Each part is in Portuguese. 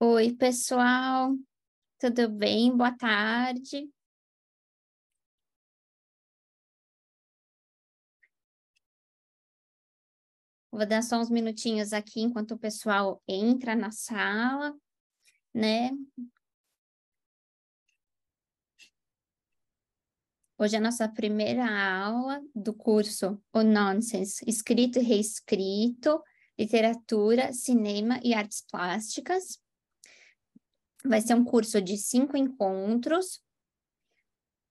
Oi, pessoal, tudo bem? Boa tarde. Vou dar só uns minutinhos aqui enquanto o pessoal entra na sala, né? Hoje é a nossa primeira aula do curso O Nonsense, escrito e reescrito, literatura, cinema e artes plásticas. Vai ser um curso de cinco encontros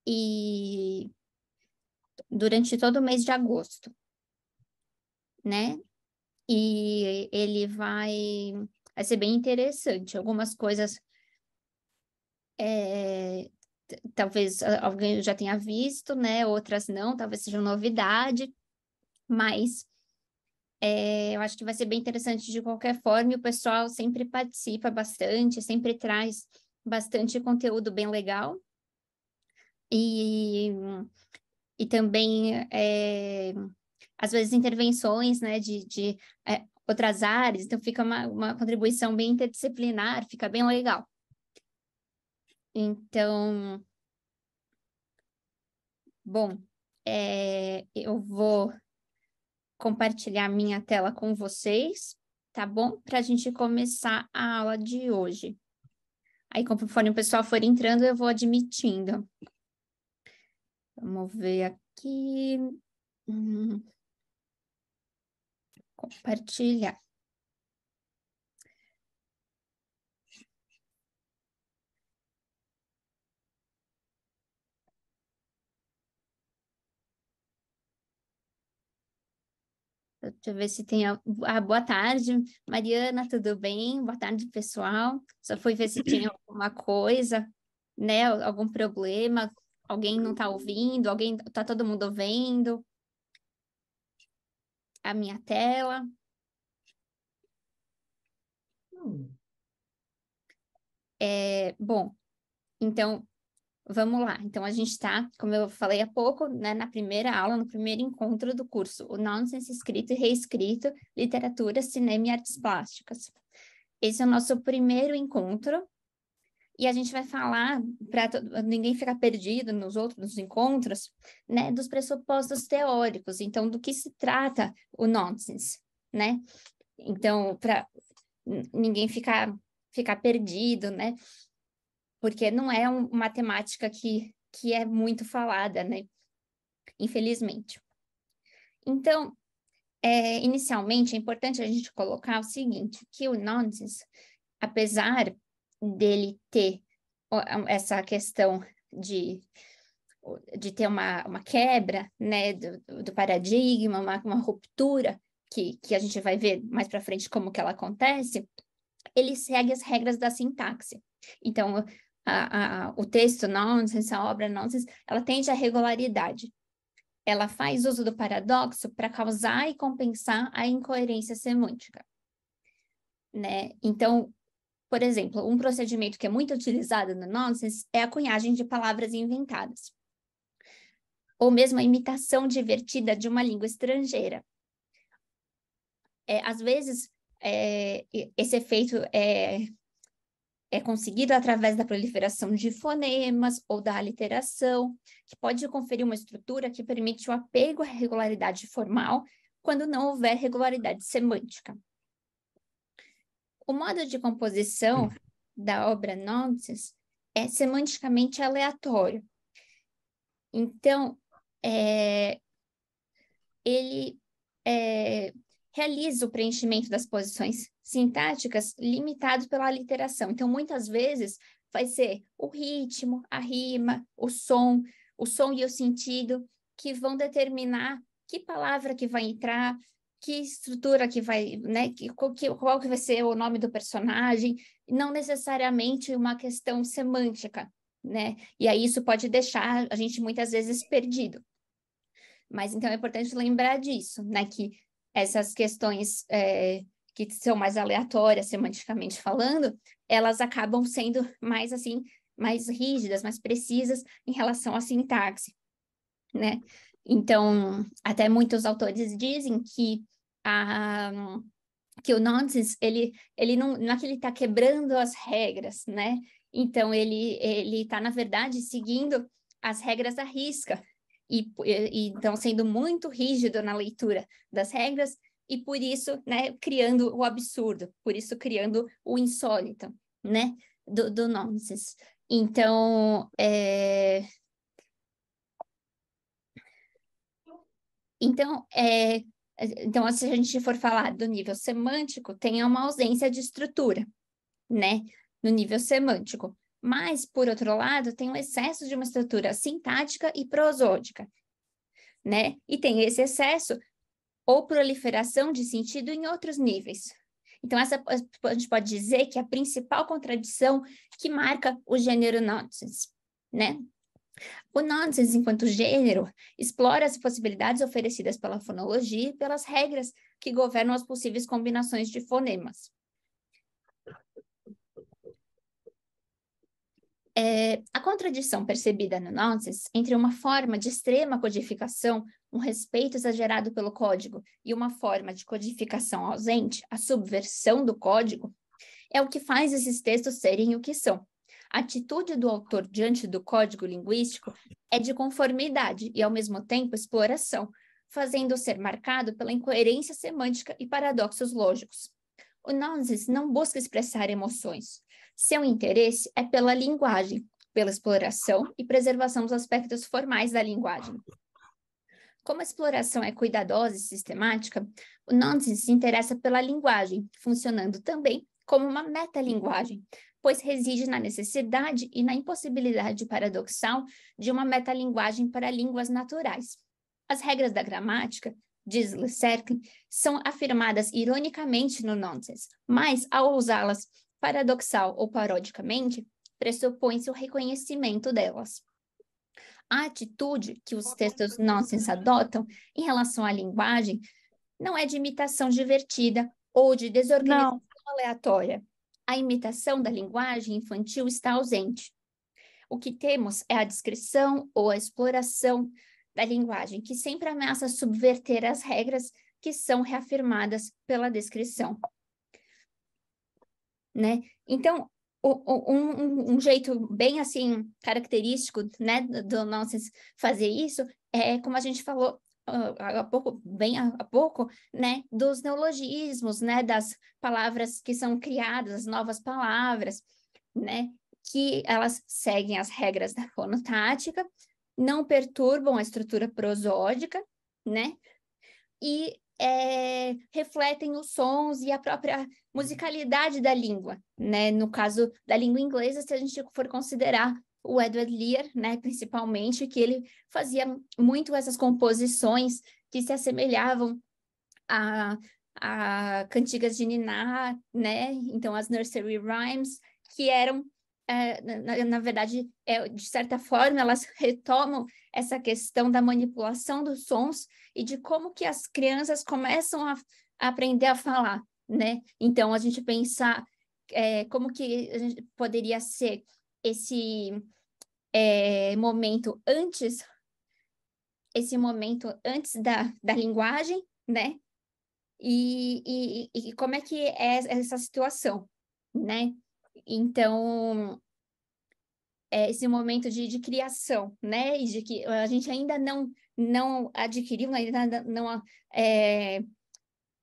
e durante todo o mês de agosto, né? E ele vai, vai ser bem interessante. Algumas coisas é, talvez alguém já tenha visto, né? Outras não, talvez seja novidade, mas é, eu acho que vai ser bem interessante de qualquer forma, e o pessoal sempre participa bastante, sempre traz bastante conteúdo bem legal. E, e também, é, às vezes, intervenções né, de, de é, outras áreas, então fica uma, uma contribuição bem interdisciplinar, fica bem legal. Então, bom, é, eu vou compartilhar minha tela com vocês, tá bom? Para a gente começar a aula de hoje. Aí, conforme o pessoal for entrando, eu vou admitindo. Vamos ver aqui. Hum. Compartilhar. Deixa eu ver se tem. A... Ah, boa tarde, Mariana, tudo bem? Boa tarde, pessoal. Só fui ver se tinha alguma coisa, né? Algum problema, alguém não está ouvindo, alguém está todo mundo vendo? A minha tela. Hum. É, bom, então, Vamos lá. Então, a gente está, como eu falei há pouco, né, na primeira aula, no primeiro encontro do curso, o Nonsense Escrito e Reescrito, Literatura, Cinema e Artes Plásticas. Esse é o nosso primeiro encontro. E a gente vai falar, para ninguém ficar perdido nos outros nos encontros, né, dos pressupostos teóricos. Então, do que se trata o Nonsense, né? Então, para ninguém ficar, ficar perdido, né? porque não é uma temática que, que é muito falada, né? Infelizmente. Então, é, inicialmente, é importante a gente colocar o seguinte, que o nonsense, apesar dele ter essa questão de, de ter uma, uma quebra né, do, do paradigma, uma, uma ruptura, que, que a gente vai ver mais para frente como que ela acontece, ele segue as regras da sintaxe. Então, a, a, o texto nonsense, é a obra nonsense, ela tende à regularidade. Ela faz uso do paradoxo para causar e compensar a incoerência semântica. Né? Então, por exemplo, um procedimento que é muito utilizado no nonsense é a cunhagem de palavras inventadas, ou mesmo a imitação divertida de uma língua estrangeira. É, às vezes, é, esse efeito é é conseguido através da proliferação de fonemas ou da aliteração, que pode conferir uma estrutura que permite o apego à regularidade formal quando não houver regularidade semântica. O modo de composição hum. da obra Nonsense é semanticamente aleatório. Então, é, ele é, realiza o preenchimento das posições sintáticas limitados pela literação. Então, muitas vezes, vai ser o ritmo, a rima, o som, o som e o sentido que vão determinar que palavra que vai entrar, que estrutura que vai, né, que, qual que vai ser o nome do personagem, não necessariamente uma questão semântica, né? E aí isso pode deixar a gente muitas vezes perdido. Mas então é importante lembrar disso, né, que essas questões é, que são mais aleatórias, semanticamente falando, elas acabam sendo mais assim, mais rígidas, mais precisas em relação à sintaxe, né? Então, até muitos autores dizem que a que o nonsense ele ele não, não é que ele está quebrando as regras, né? Então ele ele está na verdade seguindo as regras à risca e, e então sendo muito rígido na leitura das regras e por isso, né, criando o absurdo, por isso criando o insólito, né, do, do nonsense. Então, é... Então, é... então, se a gente for falar do nível semântico, tem uma ausência de estrutura, né, no nível semântico. Mas, por outro lado, tem o um excesso de uma estrutura sintática e prosódica, né? E tem esse excesso ou proliferação de sentido em outros níveis. Então, essa, a gente pode dizer que é a principal contradição que marca o gênero nonsense, né? O nonsense, enquanto gênero, explora as possibilidades oferecidas pela fonologia e pelas regras que governam as possíveis combinações de fonemas. É, a contradição percebida no nonsense entre uma forma de extrema codificação um respeito exagerado pelo código e uma forma de codificação ausente, a subversão do código, é o que faz esses textos serem o que são. A atitude do autor diante do código linguístico é de conformidade e, ao mesmo tempo, exploração, fazendo ser marcado pela incoerência semântica e paradoxos lógicos. O Nonsense não busca expressar emoções. Seu interesse é pela linguagem, pela exploração e preservação dos aspectos formais da linguagem. Como a exploração é cuidadosa e sistemática, o Nonsense se interessa pela linguagem, funcionando também como uma metalinguagem, pois reside na necessidade e na impossibilidade paradoxal de uma metalinguagem para línguas naturais. As regras da gramática, diz Le Cercle, são afirmadas ironicamente no Nonsense, mas ao usá-las paradoxal ou parodicamente, pressupõe-se o reconhecimento delas a atitude que os textos nonsense adotam em relação à linguagem não é de imitação divertida ou de desorganização não. aleatória. A imitação da linguagem infantil está ausente. O que temos é a descrição ou a exploração da linguagem, que sempre ameaça subverter as regras que são reafirmadas pela descrição. Né? Então, um, um, um, jeito bem assim característico né do nosso fazer isso é como a gente falou uh, há pouco bem há pouco né dos neologismos né das palavras que são criadas as novas palavras né que elas seguem as regras da fonotática não perturbam a estrutura prosódica né e é, refletem os sons e a própria musicalidade da língua, né? No caso da língua inglesa, se a gente for considerar o Edward Lear, né, principalmente, que ele fazia muito essas composições que se assemelhavam a, a cantigas de Niná, né? Então as nursery rhymes, que eram é, na, na, verdade, é, de certa forma, elas retomam essa questão da manipulação dos sons e de como que as crianças começam a, a aprender a falar, né? Então, a gente pensar é, como que poderia ser esse é, momento antes, esse momento antes da, da linguagem, né? E, e, e como é que é essa situação, né? Então, é esse momento de, de criação, né? E de que a gente ainda não, não adquiriu, ainda não é,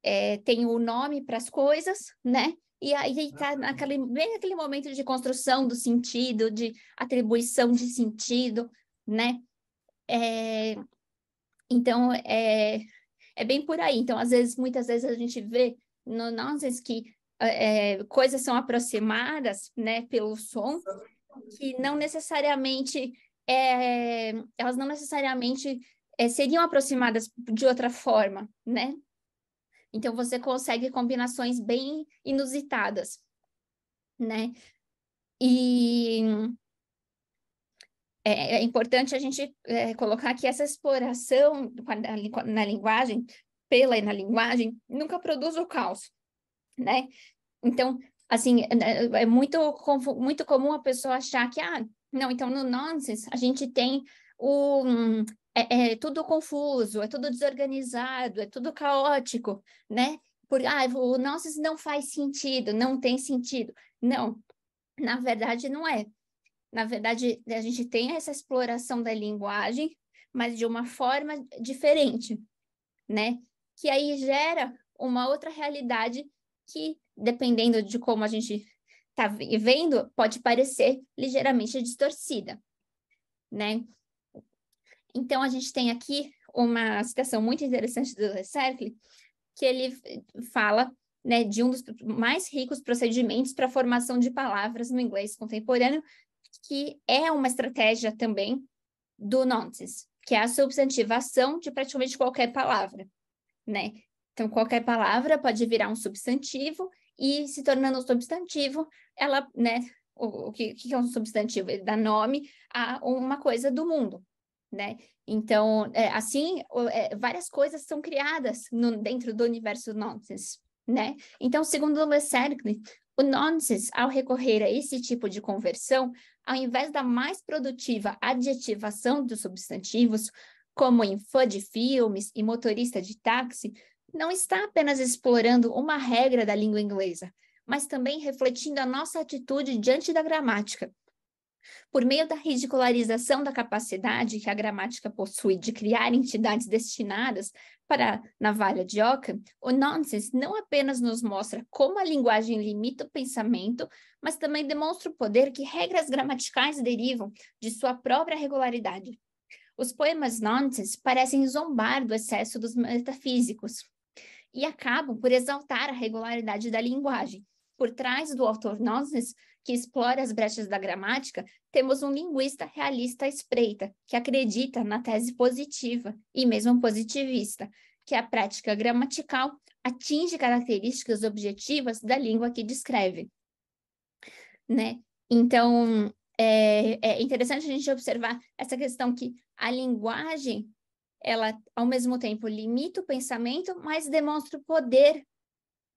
é, tem o nome para as coisas, né? E aí está naquele, bem aquele momento de construção do sentido, de atribuição de sentido, né? É, então, é, é bem por aí. Então, às vezes, muitas vezes a gente vê no nós que é, coisas são aproximadas, né, pelo som, que não necessariamente é, elas não necessariamente é, seriam aproximadas de outra forma, né? Então você consegue combinações bem inusitadas, né? E é, é importante a gente é, colocar que essa exploração na, na linguagem, pela e na linguagem, nunca produz o caos, né? Então, assim, é, né, é muito, muito comum a pessoa achar que, ah, não, então no nonsense a gente tem o. É, é tudo confuso, é tudo desorganizado, é tudo caótico, né? Por, ah, o nonsense não faz sentido, não tem sentido. Não, na verdade não é. Na verdade, a gente tem essa exploração da linguagem, mas de uma forma diferente, né? Que aí gera uma outra realidade que, dependendo de como a gente está vendo, pode parecer ligeiramente distorcida, né? Então, a gente tem aqui uma citação muito interessante do Recycle que ele fala né, de um dos mais ricos procedimentos para a formação de palavras no inglês contemporâneo, que é uma estratégia também do nonsense, que é a substantivação de praticamente qualquer palavra, né? Então, qualquer palavra pode virar um substantivo, e se tornando um substantivo, ela, né, o, o, que, o que é um substantivo? Ele dá nome a uma coisa do mundo, né? Então, é, assim, é, várias coisas são criadas no, dentro do universo nonsense, né? Então, segundo Le Cercle, o nonsense, ao recorrer a esse tipo de conversão, ao invés da mais produtiva adjetivação dos substantivos, como em fã de filmes e motorista de táxi, não está apenas explorando uma regra da língua inglesa, mas também refletindo a nossa atitude diante da gramática. Por meio da ridicularização da capacidade que a gramática possui de criar entidades destinadas para navalha de oca, o nonsense não apenas nos mostra como a linguagem limita o pensamento, mas também demonstra o poder que regras gramaticais derivam de sua própria regularidade. Os poemas nonsense parecem zombar do excesso dos metafísicos, e acabam por exaltar a regularidade da linguagem. Por trás do autor Nozes, que explora as brechas da gramática, temos um linguista realista espreita, que acredita na tese positiva e mesmo positivista, que a prática gramatical atinge características objetivas da língua que descreve. Né? Então, é, é interessante a gente observar essa questão que a linguagem ela, ao mesmo tempo, limita o pensamento, mas demonstra o poder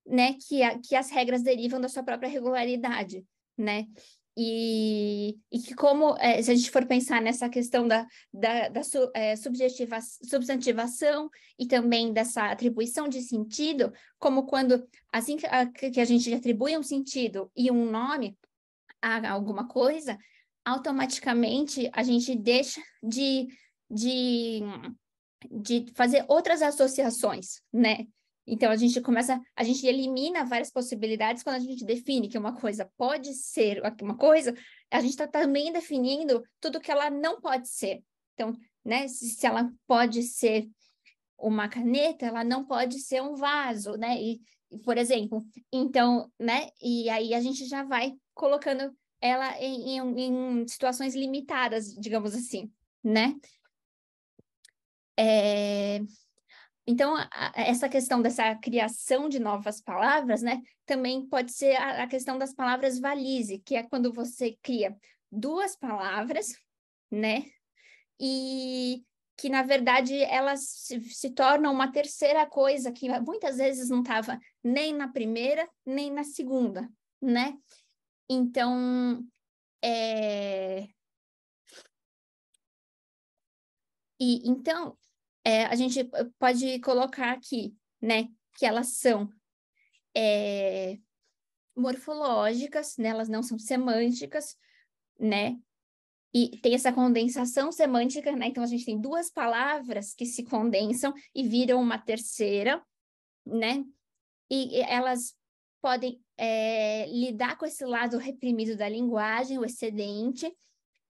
né, que, a, que as regras derivam da sua própria regularidade, né? E, e que como, é, se a gente for pensar nessa questão da, da, da su, é, substantivação e também dessa atribuição de sentido, como quando, assim que a, que a gente atribui um sentido e um nome a alguma coisa, automaticamente a gente deixa de, de de fazer outras associações, né? Então a gente começa, a gente elimina várias possibilidades quando a gente define que uma coisa pode ser uma coisa, a gente está também definindo tudo que ela não pode ser. Então, né, se ela pode ser uma caneta, ela não pode ser um vaso, né? E, por exemplo, então, né? E aí a gente já vai colocando ela em, em, em situações limitadas, digamos assim, né? É... Então, essa questão dessa criação de novas palavras, né, também pode ser a, questão das palavras valise, que é quando você cria duas palavras, né, e que, na verdade, elas se, se tornam uma terceira coisa que muitas vezes não estava nem na primeira, nem na segunda, né? Então, é... E, então, é, a gente pode colocar aqui, né, que elas são é, morfológicas, né, elas não são semânticas, né, e tem essa condensação semântica, né, então a gente tem duas palavras que se condensam e viram uma terceira, né, e elas podem é, lidar com esse lado reprimido da linguagem, o excedente,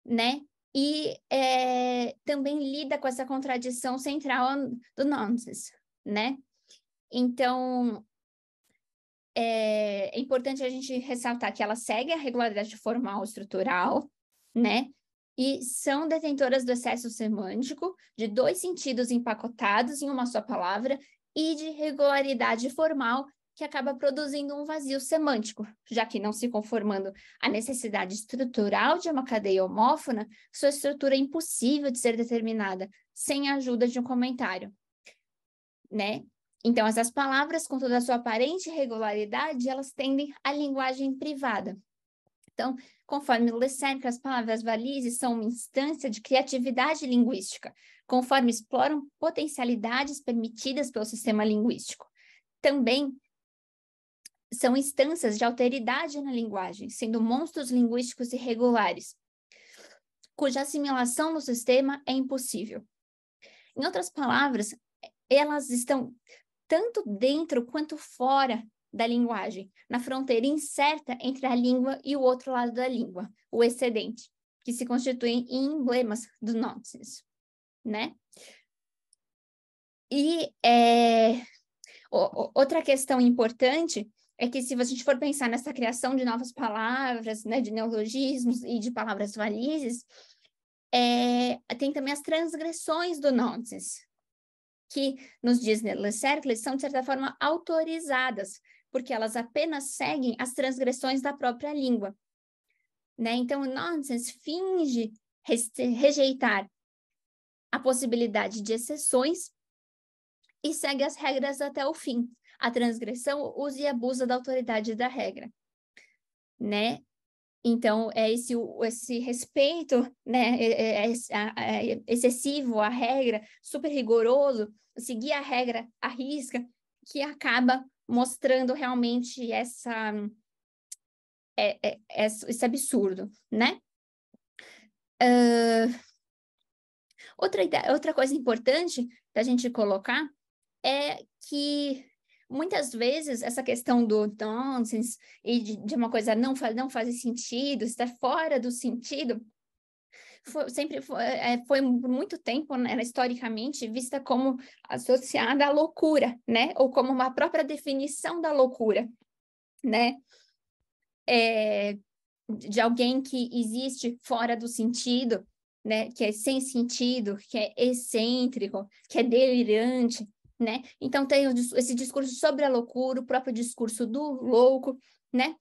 né? e é, também lida com essa contradição central do nonsense, né? Então, é, é importante a gente ressaltar que elas seguem a regularidade formal estrutural, né? E são detentoras do excesso semântico, de dois sentidos empacotados em uma só palavra, e de regularidade formal que acaba produzindo um vazio semântico, já que não se conformando à necessidade estrutural de uma cadeia homófona, sua estrutura é impossível de ser determinada sem a ajuda de um comentário, né? Então, essas palavras, com toda a sua aparente regularidade, elas tendem à linguagem privada. Então, conforme Lessenque, as palavras valises são uma instância de criatividade linguística, conforme exploram potencialidades permitidas pelo sistema linguístico. Também são instâncias de alteridade na linguagem, sendo monstros linguísticos irregulares, cuja assimilação no sistema é impossível. Em outras palavras, elas estão tanto dentro quanto fora da linguagem, na fronteira incerta entre a língua e o outro lado da língua, o excedente, que se constituem em emblemas do nonsense, né? E é, outra questão importante é que se a gente for pensar nessa criação de novas palavras, né, de neologismos e de palavras valizes, é, tem também as transgressões do nonsense, que nos diz Le Cercle são, de certa forma, autorizadas, porque elas apenas seguem as transgressões da própria língua. Né? Então, o nonsense finge rejeitar a possibilidade de exceções e segue as regras até o fim a transgressão, usa e abusa da autoridade da regra, né? Então, é esse, esse respeito né, é, é, é, é excessivo à regra, super rigoroso, seguir a regra à risca, que acaba mostrando realmente essa, é, é, esse absurdo, né? Uh, outra, outra coisa importante da gente colocar é que muitas vezes essa questão do nonsense e de, de uma coisa não, faz, não fazer sentido, estar fora do sentido, é, é, foi, sempre foi, muito tempo, né, historicamente, vista como associada à loucura, né? Ou como uma própria definição da loucura, né? É, de alguém que existe fora do sentido, né? Que é sem sentido, que é excêntrico, que é delirante, né? Então tem esse discurso sobre a loucura, o próprio discurso do louco, né?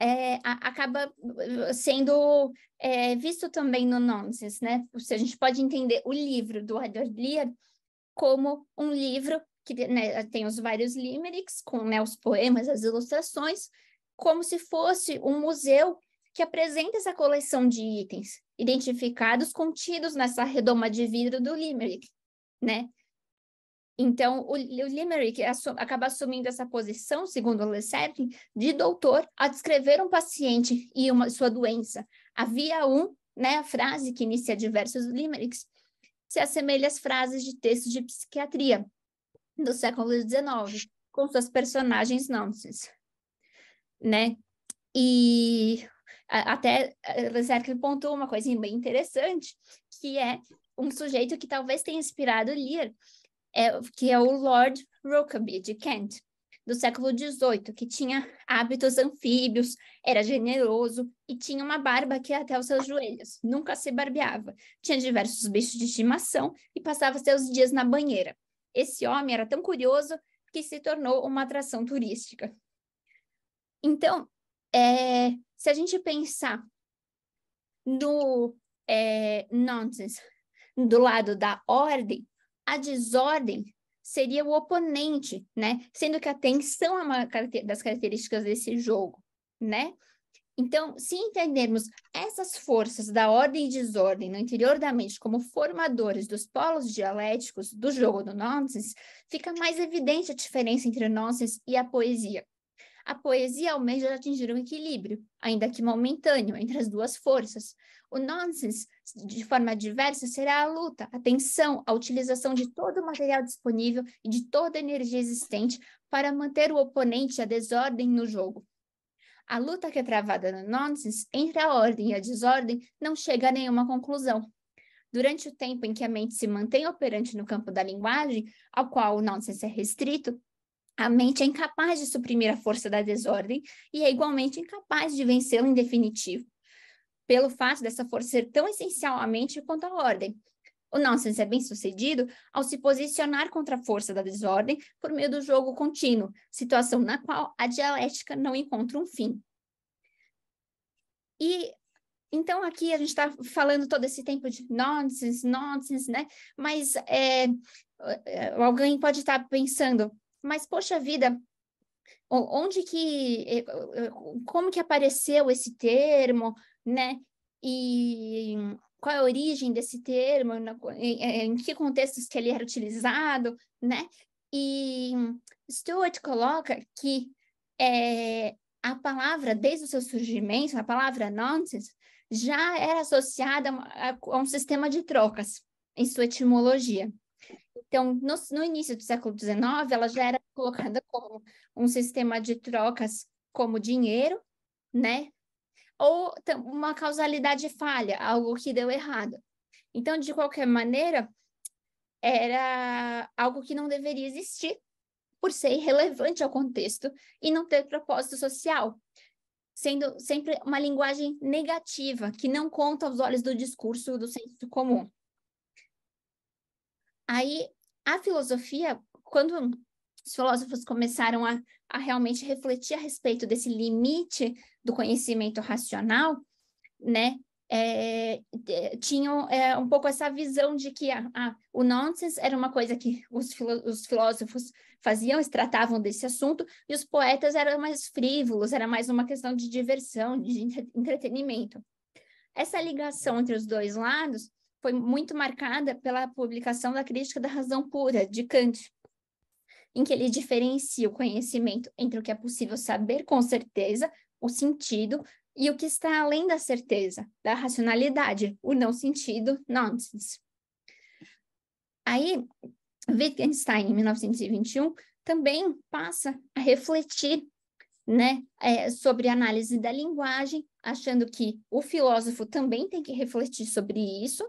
É, a, acaba eh, sendo é, visto também no Nonsense, né? Se a gente pode entender o livro do Edward Lear como um livro que né, tem os vários limericks, com né, os poemas, as ilustrações, como se fosse um museu que apresenta essa coleção de itens identificados contidos nessa redoma de vidro do limerick, né? Então, o, o Limerick acaba assumindo essa posição, segundo o Lesseps, de doutor a descrever um paciente e uma, sua doença. Havia um, né, a frase que inicia diversos limericks, se assemelha às frases de textos de psiquiatria do século XIX, com suas personagens nonsense, né? E a, até eh, Lesseps pontuou uma coisa bem interessante, que é um sujeito que talvez tenha inspirado Lear, é, que é o Lord Rokeby de Kent, do século XVIII, que tinha hábitos anfíbios, era generoso e tinha uma barba que ia até os seus joelhos, nunca se barbeava, tinha diversos bichos de estimação e passava seus dias na banheira. Esse homem era tão curioso que se tornou uma atração turística. Então, é, se a gente pensar no é, nonsense do lado da ordem, a desordem seria o oponente, né? Sendo que a tensão é uma das características desse jogo, né? Então, se entendermos essas forças da ordem e desordem no interior da mente como formadores dos polos dialéticos do jogo do nonsense, fica mais evidente a diferença entre o nonsense e a poesia. A poesia almeja atingir um equilíbrio, ainda que momentâneo, entre as duas forças. O nonsense de forma diversa será a luta, a tensão, a utilização de todo o material disponível e de toda a energia existente para manter o oponente à desordem no jogo. A luta que é travada no nonsense entre a ordem e a desordem não chega a nenhuma conclusão. Durante o tempo em que a mente se mantém operante no campo da linguagem, ao qual o nonsense é restrito, a mente é incapaz de suprimir a força da desordem e é igualmente incapaz de vencê-la em definitivo pelo fato dessa força ser tão essencial à mente quanto à ordem. O nonsense é bem sucedido ao se posicionar contra a força da desordem por meio do jogo contínuo, situação na qual a dialética não encontra um fim. E então aqui a gente está falando todo esse tempo de nonsense, nonsense, né? Mas é, é alguém pode estar tá pensando, mas poxa vida, onde que, é, é, como que apareceu esse termo? né? E qual é a origem desse termo, é, em, que contextos que ele era utilizado, né? E Stuart coloca que é, a palavra, desde o seu surgimento, a palavra nonsense, já era associada a, a um sistema de trocas em sua etimologia. Então, no, no início do século XIX, ela já era colocada como um sistema de trocas como dinheiro, né? ou uma causalidade falha, algo que deu errado. Então, de qualquer maneira, era algo que não deveria existir por ser irrelevante ao contexto e não ter propósito social, sendo sempre uma linguagem negativa que não conta aos olhos do discurso do senso comum. Aí, a filosofia, quando os filósofos começaram a, a realmente refletir a respeito desse limite do conhecimento racional, né, é, tinham é, um pouco essa visão de que ah, ah, o nonsense era uma coisa que os, filo, os filósofos faziam, se tratavam desse assunto, e os poetas eram mais frívolos, era mais uma questão de diversão, de entretenimento. Essa ligação entre os dois lados foi muito marcada pela publicação da Crítica da Razão Pura, de Kant, em que ele diferencia o conhecimento entre o que é possível saber com certeza, o sentido e o que está além da certeza, da racionalidade, o não sentido, nonsense. Aí, Wittgenstein, em 1921, também passa a refletir né, é, sobre a análise da linguagem, achando que o filósofo também tem que refletir sobre isso,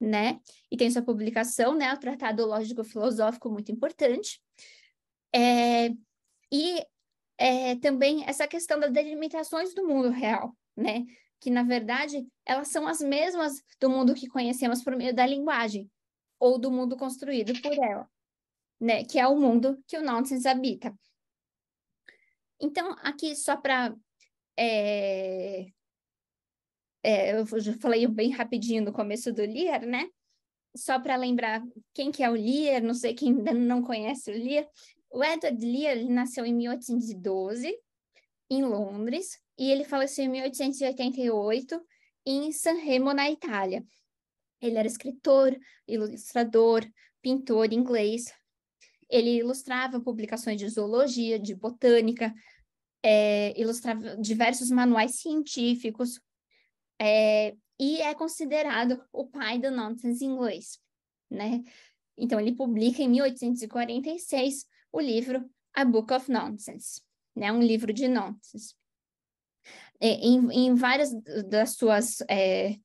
né? E tem sua publicação, né, o Tratado Lógico-Filosófico, muito importante. É, e é, também essa questão das delimitações do mundo real, né? Que, na verdade, elas são as mesmas do mundo que conhecemos por meio da linguagem, ou do mundo construído por ela, né? Que é o mundo que o nonsense habita. Então, aqui, só para. É... É, eu falei bem rapidinho no começo do Lear, né? Só para lembrar quem que é o Lear, não sei quem ainda não conhece o Lear, o Edward Lear nasceu em 1812, em Londres, e ele faleceu em 1888, em Sanremo, na Itália. Ele era escritor, ilustrador, pintor inglês. Ele ilustrava publicações de zoologia, de botânica, é, ilustrava diversos manuais científicos é, e é considerado o pai do nonsense inglês, né? Então ele publica em 1846 o livro A Book of Nonsense, né? Um livro de nonsense. É, em, em várias das suas é,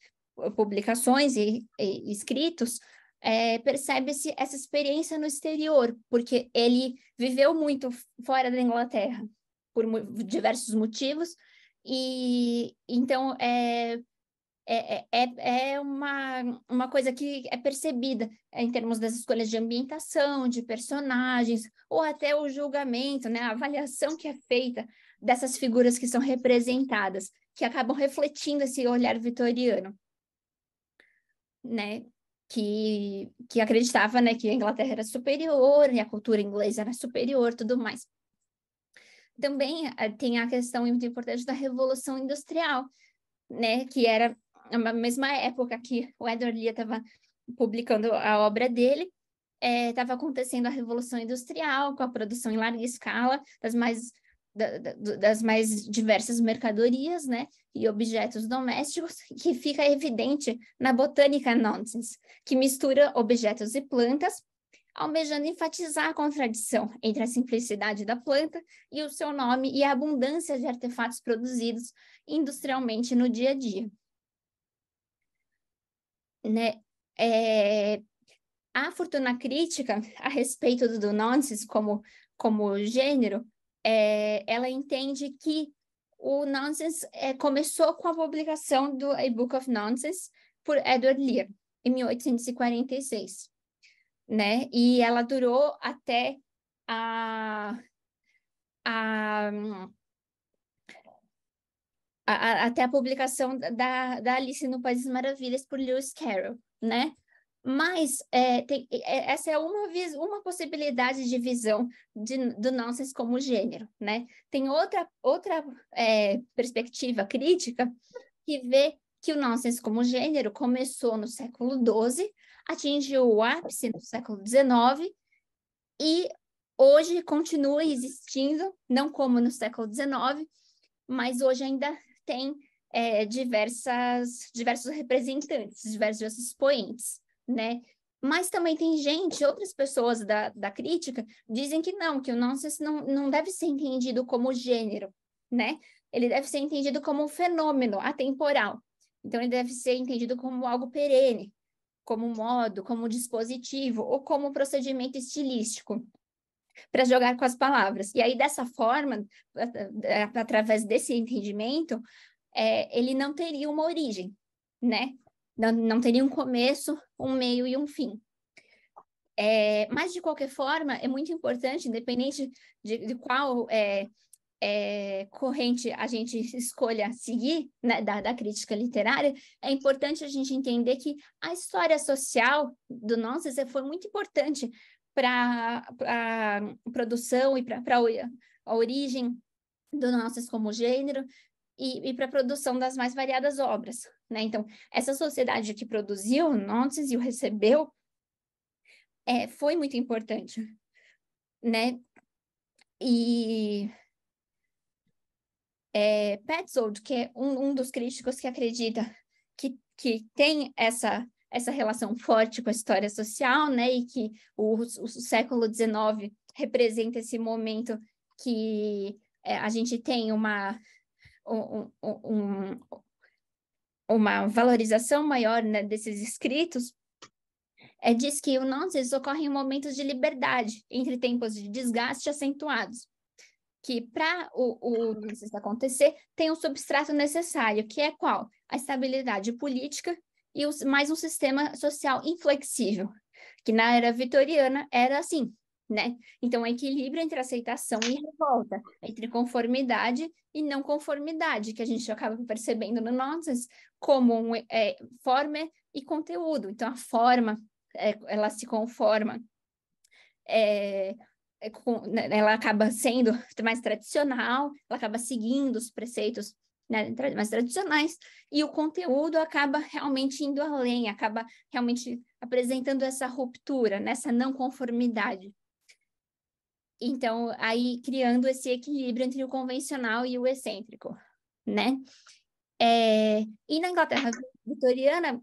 publicações e, e escritos, é, percebe-se essa experiência no exterior, porque ele viveu muito fora da Inglaterra, por diversos motivos, e então é, é, é, é, é uma, uma coisa que é percebida em termos das escolhas de ambientação, de personagens, ou até o julgamento, né, a avaliação que é feita dessas figuras que são representadas, que acabam refletindo esse olhar vitoriano, né, que, que acreditava, né, que a Inglaterra era superior, e a cultura inglesa era superior, tudo mais. Também eh, tem a questão muito importante da Revolução Industrial, né, que era na é mesma época que o Edward Lear estava publicando a obra dele, estava é, acontecendo a Revolução Industrial, com a produção em larga escala das mais, da, da, das mais diversas mercadorias né, e objetos domésticos, que fica evidente na botânica nonsense, que mistura objetos e plantas, almejando enfatizar a contradição entre a simplicidade da planta e o seu nome e a abundância de artefatos produzidos industrialmente no dia a dia né, é, a fortuna crítica a respeito do, do nonsense como, como gênero, é, ela entende que o nonsense é, começou com a publicação do A Book of Nonsense por Edward Lear, em 1846, né? E ela durou até a, a a, a, até a publicação da, da Alice no País das Maravilhas por Lewis Carroll, né? Mas é, tem, essa é uma, uma possibilidade de visão de, do nonsense como gênero, né? Tem outra, outra é, perspectiva crítica que vê que o nonsense como gênero começou no século XII, atingiu o ápice no século XIX e hoje continua existindo, não como no século XIX, mas hoje ainda tem é, diversas, diversos representantes, diversos expoentes, né? Mas também tem gente, outras pessoas da, da crítica, dizem que não, que o nonsense não, não deve ser entendido como gênero, né? Ele deve ser entendido como um fenômeno atemporal. Então, ele deve ser entendido como algo perene, como modo, como dispositivo ou como procedimento estilístico para jogar com as palavras. E aí, dessa forma, é, é, através desse entendimento, é, ele não teria uma origem, né? Não, não, teria um começo, um meio e um fim. É, mas, de qualquer forma, é muito importante, independente de, de qual é, é, corrente a gente escolha seguir né, da, da, crítica literária, é importante a gente entender que a história social do Nonsense foi muito importante para a produção e para a origem do nossos como gênero e, e para a produção das mais variadas obras. Né? Então, essa sociedade que produziu Nonsense e o recebeu é, foi muito importante. Né? E é, Petzold, que é um, um dos críticos que acredita que, que tem essa essa relação forte com a história social, né, e que o, o, século XIX representa esse momento que é, a gente tem uma, um, um, uma valorização maior né, desses escritos, é, diz que o nonsense ocorre em momentos de liberdade, entre tempos de desgaste acentuados. Que para o, o nonsense acontecer, tem um substrato necessário, que é qual? A estabilidade política e os, mais um sistema social inflexível, que na era vitoriana era assim, né? Então, o equilíbrio entre aceitação e revolta, entre conformidade e não conformidade, que a gente acaba percebendo no Nonsense como um, é, forma e conteúdo. Então, a forma, é, ela se conforma, é, é com, né, ela acaba sendo mais tradicional, ela acaba seguindo os preceitos né, mais tradicionais, e o conteúdo acaba realmente indo além, acaba realmente apresentando essa ruptura, nessa né, não conformidade. Então, aí criando esse equilíbrio entre o convencional e o excêntrico, né? É, e na Inglaterra vitoriana,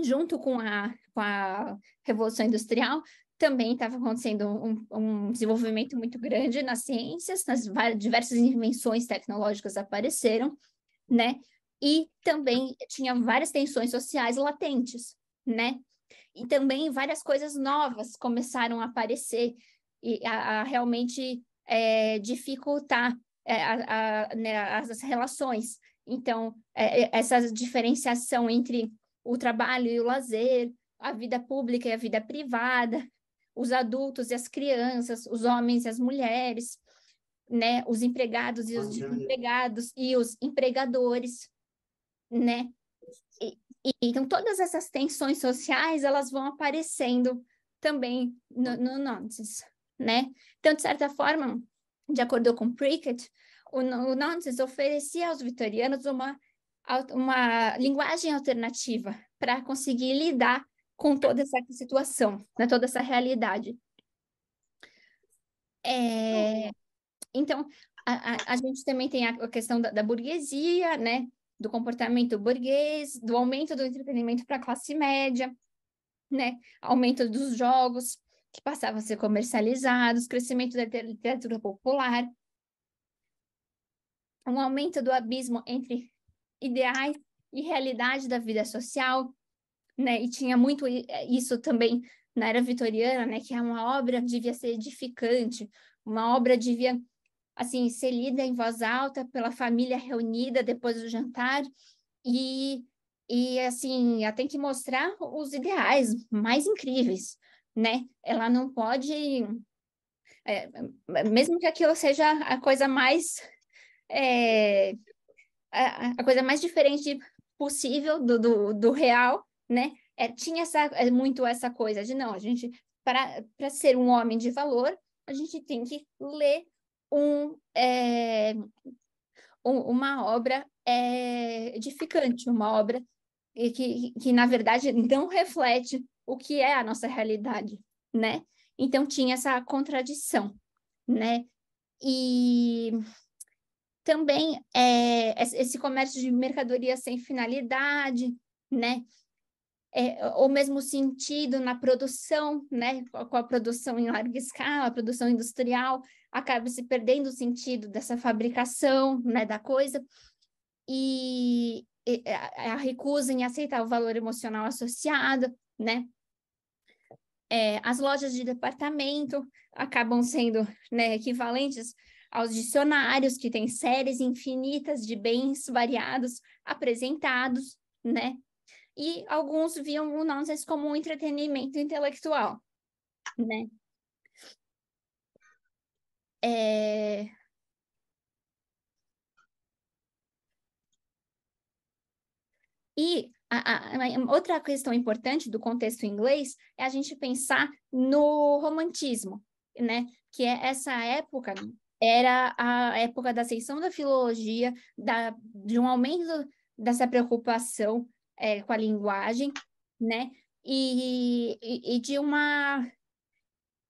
junto com a, com a Revolução Industrial, também estava acontecendo um, um, desenvolvimento muito grande nas ciências, nas diversas invenções tecnológicas apareceram, né? E também tinha várias tensões sociais latentes, né? E também várias coisas novas começaram a aparecer e a, a realmente é, dificultar é, a, a, né, as relações. Então, é, é essa diferenciação entre o trabalho e o lazer, a vida pública e a vida privada, os adultos e as crianças, os homens e as mulheres, né, os empregados e os desempregados e os empregadores, né? E, e, então todas essas tensões sociais elas vão aparecendo também no, no nonsense, né? Então de certa forma, de acordo com Prickett, o, o nonsense oferecia aos vitorianos uma uma linguagem alternativa para conseguir lidar com toda essa situação, né, toda essa realidade. É, então, a, a, a, gente também tem a, questão da, da, burguesia, né, do comportamento burguês, do aumento do entretenimento para a classe média, né, aumento dos jogos que passavam a ser comercializados, crescimento da literatura popular, um aumento do abismo entre ideais e realidade da vida social, né? E tinha muito eh, isso também na era vitoriana, né? Que é uma obra devia ser edificante, uma obra devia assim ser lida em voz alta pela família reunida depois do jantar e e assim ela tem que mostrar os ideais mais incríveis, né? Ela não pode é, mesmo que aquilo seja a coisa mais é, a, a, coisa mais diferente possível do, do, do real, né? É, tinha essa, é, muito essa coisa de não, a gente, para ser um homem de valor, a gente tem que ler um, é, um uma obra é, edificante, uma obra que, que, que, na verdade, não reflete o que é a nossa realidade, né? Então, tinha essa contradição, né? E também é, esse comércio de mercadorias sem finalidade, né? é, o mesmo sentido na produção, né? Com a produção em larga escala, a produção industrial, acaba se perdendo o sentido dessa fabricação, né, da coisa. E, e a, a recusa em aceitar o valor emocional associado, né? É, as lojas de departamento acabam sendo né, equivalentes aos dicionários, que têm séries infinitas de bens variados apresentados, né? e alguns viam o nonsense como um entretenimento intelectual, né? É... E a, a, outra questão importante do contexto inglês é a gente pensar no romantismo, né? Que é essa época era a época da ascensão da filologia, da, de um aumento dessa preocupação é, com a linguagem, né? E, e, de uma,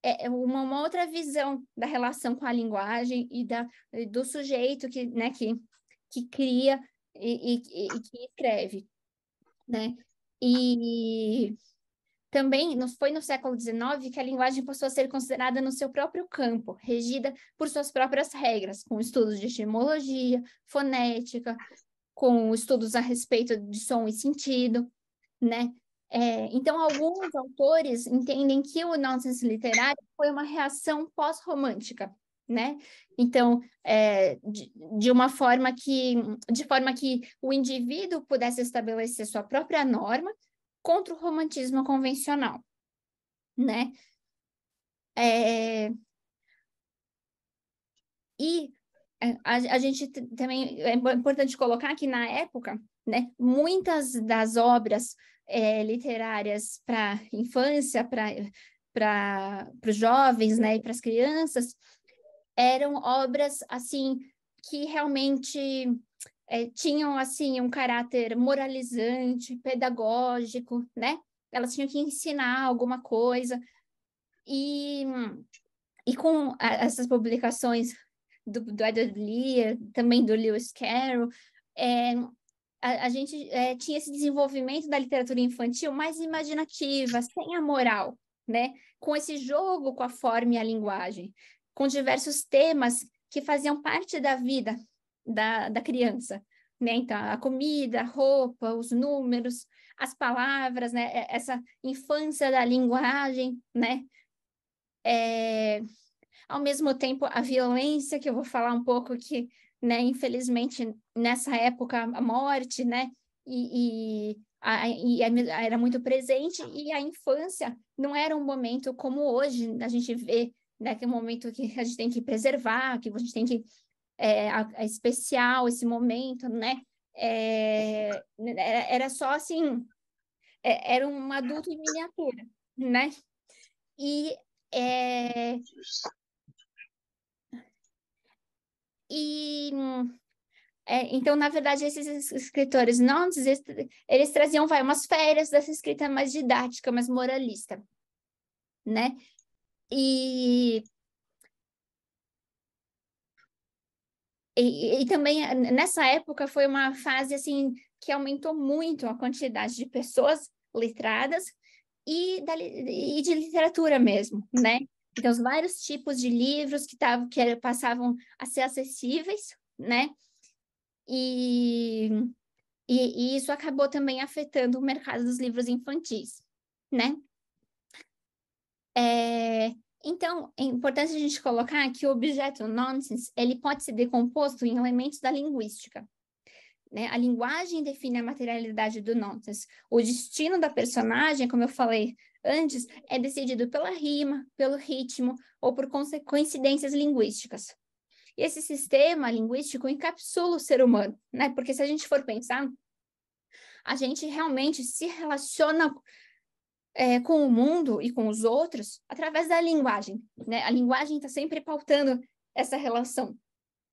é, uma, uma, outra visão da relação com a linguagem e da, do sujeito que, né, que, que cria e, e, e que escreve, né? E também foi no século XIX que a linguagem passou a ser considerada no seu próprio campo, regida por suas próprias regras, com estudos de etimologia, fonética, com estudos a respeito de som e sentido, né? É, então, alguns autores entendem que o nonsense literário foi uma reação pós-romântica, né? Então, é, de, de, uma forma que, de forma que o indivíduo pudesse estabelecer sua própria norma contra o romantismo convencional, né? É, e é, a, a gente também é importante colocar que na época, né, muitas das obras é, literárias para infância, para os jovens, né, e para as crianças, eram obras assim que realmente é, tinham assim um caráter moralizante, pedagógico, né? Elas tinham que ensinar alguma coisa e e com essas publicações do, do Edward Lear, também do Lewis Carroll, é, a, a, gente é, tinha esse desenvolvimento da literatura infantil mais imaginativa, sem a moral, né? Com esse jogo com a forma e a linguagem, com diversos temas que faziam parte da vida da, da criança, né? Então, a comida, a roupa, os números, as palavras, né? É, essa infância da linguagem, né? É, ao mesmo tempo, a violência, que eu vou falar um pouco que, né, infelizmente, nessa época, a morte, né, e, e, a, e a, era muito presente, e a infância não era um momento como hoje, a gente vê, né, que é um momento que a gente tem que preservar, que a gente tem que, é, a, especial esse momento, né, é, era só assim, é, era um adulto em miniatura, né? E é, e é, então, na verdade, esses escritores não eles traziam vai, umas férias dessa escrita mais didática, mais moralista, né? E E, e, também eh, nessa época foi uma fase assim que aumentou muito a quantidade de pessoas letradas e, da, e de literatura mesmo, né? Então, os vários tipos de livros que, tavam, que passavam a ser acessíveis, né? E, e, e isso acabou também afetando o mercado dos livros infantis, né? É, então, é importante a gente colocar que o objeto nonsense, ele pode ser decomposto em elementos da linguística. Né? A linguagem define a materialidade do nonsense. O destino da personagem, como eu falei Antes, é decidido pela rima, pelo ritmo ou por coincidências linguísticas. E esse sistema linguístico encapsula o ser humano, né? Porque se a gente for pensar, a gente realmente se relaciona é, com o mundo e com os outros através da linguagem, né? A linguagem está sempre pautando essa relação.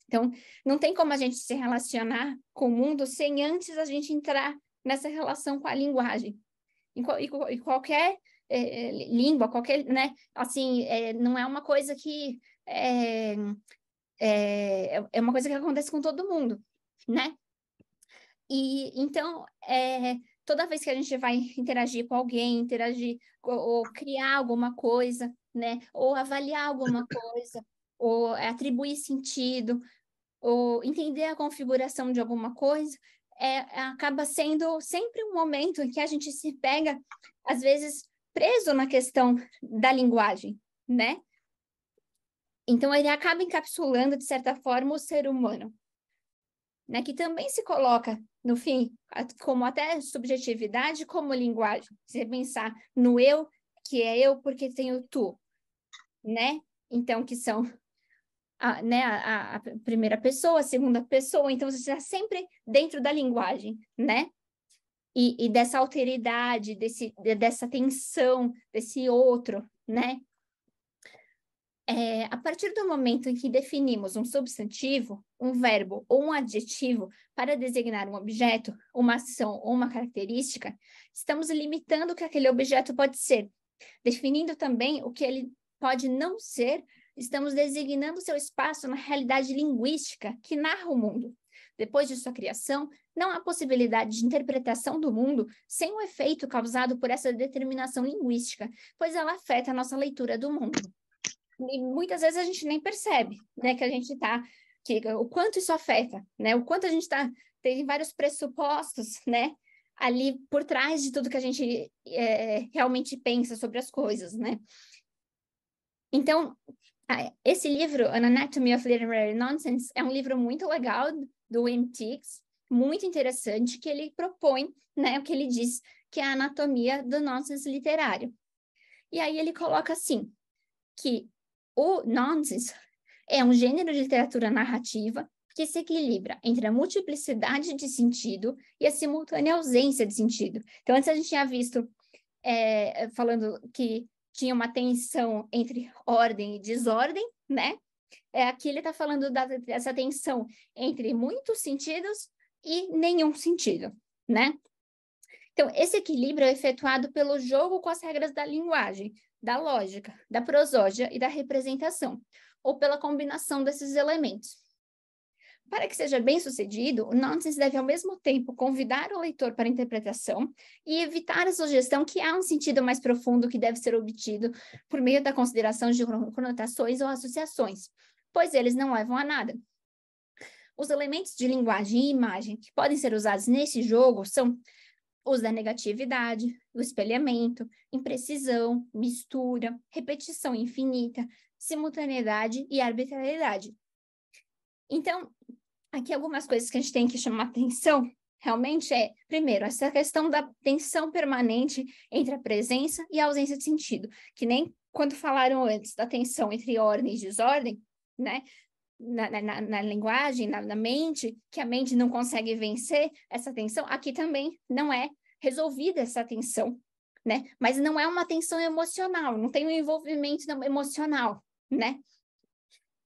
Então, não tem como a gente se relacionar com o mundo sem antes a gente entrar nessa relação com a linguagem. E, qualquer é, é língua, qualquer, né? Assim, é, não é uma coisa que é, é, é uma coisa que acontece com todo mundo, né? E então, é, toda vez que a gente vai interagir com alguém, interagir ou, ou criar alguma coisa, né? Ou avaliar alguma coisa, ou atribuir sentido, ou entender a configuração de alguma coisa, é, acaba sendo sempre um momento em que a gente se pega, às vezes, preso na questão da linguagem, né? Então ele acaba encapsulando de certa forma o ser humano, né? Que também se coloca no fim como até subjetividade como linguagem. Se pensar no eu que é eu porque tenho tu, né? Então que são a, né, a, a primeira pessoa, a segunda pessoa, então você está sempre dentro da linguagem, né? e, e dessa alteridade, desse, dessa tensão, desse outro, né? É, a partir do momento em que definimos um substantivo, um verbo ou um adjetivo para designar um objeto, uma ação ou uma característica, estamos limitando o que aquele objeto pode ser. Definindo também o que ele pode não ser, estamos designando seu espaço na realidade linguística que narra o mundo. Depois de sua criação, não há possibilidade de interpretação do mundo sem o efeito causado por essa determinação linguística, pois ela afeta a nossa leitura do mundo. E muitas vezes a gente nem percebe, né, que a gente está que, o quanto isso afeta, né? O quanto a gente está tem vários pressupostos, né? Ali por trás de tudo que a gente é, realmente pensa sobre as coisas, né? Então, esse livro, An Anatomy of Literary Nonsense, é um livro muito legal do Tix, muito interessante, que ele propõe, né, o que ele diz que é a anatomia do nonsense literário. E aí ele coloca assim, que o nonsense é um gênero de literatura narrativa que se equilibra entre a multiplicidade de sentido e a simultânea ausência de sentido. Então, antes a gente tinha visto é, falando que tinha uma tensão entre ordem e desordem, né? É, aqui ele está falando da, dessa tensão entre muitos sentidos e nenhum sentido, né? Então, esse equilíbrio é efetuado pelo jogo com as regras da linguagem, da lógica, da prosódia e da representação, ou pela combinação desses elementos. Para que seja bem sucedido, o nonsense deve ao mesmo tempo convidar o leitor para a interpretação e evitar a sugestão que há um sentido mais profundo que deve ser obtido por meio da consideração de conotações ou associações, pois eles não levam a nada. Os elementos de linguagem e imagem que podem ser usados nesse jogo são os da negatividade, o espelhamento, imprecisão, mistura, repetição infinita, simultaneidade e arbitrariedade. Então, aqui algumas coisas que a gente tem que chamar atenção realmente é, primeiro, essa questão da tensão permanente entre a presença e a ausência de sentido, que nem quando falaram antes da tensão entre ordem e desordem, né? Na, na, na linguagem, na, na mente, que a mente não consegue vencer essa tensão, aqui também não é resolvida essa tensão, né? Mas não é uma tensão emocional, não tem um envolvimento emocional, né?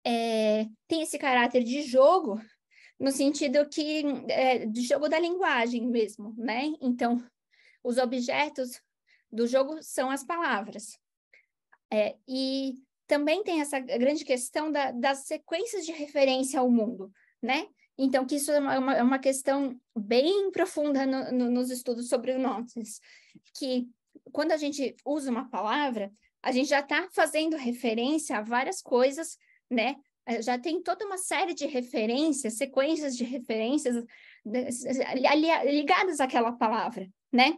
É, tem esse caráter de jogo no sentido que é, do jogo da linguagem mesmo, né? Então, os objetos do jogo são as palavras. É, e também tem essa grande questão da, das sequências de referência ao mundo, né? Então, que isso é uma, é uma é questão bem profunda no, no, nos estudos sobre o nonsense, que quando a gente usa uma palavra, a gente já está fazendo referência a várias coisas, né? É, já tem toda uma série de referências, sequências de referências né, ligadas àquela palavra, né?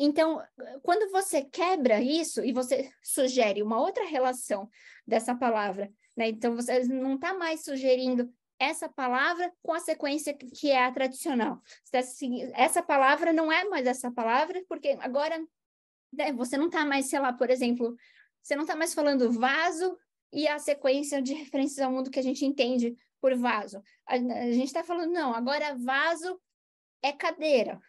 Então, quando você quebra isso e você sugere uma outra relação dessa palavra, né? Então, você não está mais sugerindo essa palavra com a sequência que é a tradicional. Tá essa palavra não é mais essa palavra, porque agora né, você não está mais, sei lá, por exemplo, você não está mais falando vaso e a sequência de referências ao mundo que a gente entende por vaso. A, a gente está falando, não, agora vaso é cadeira.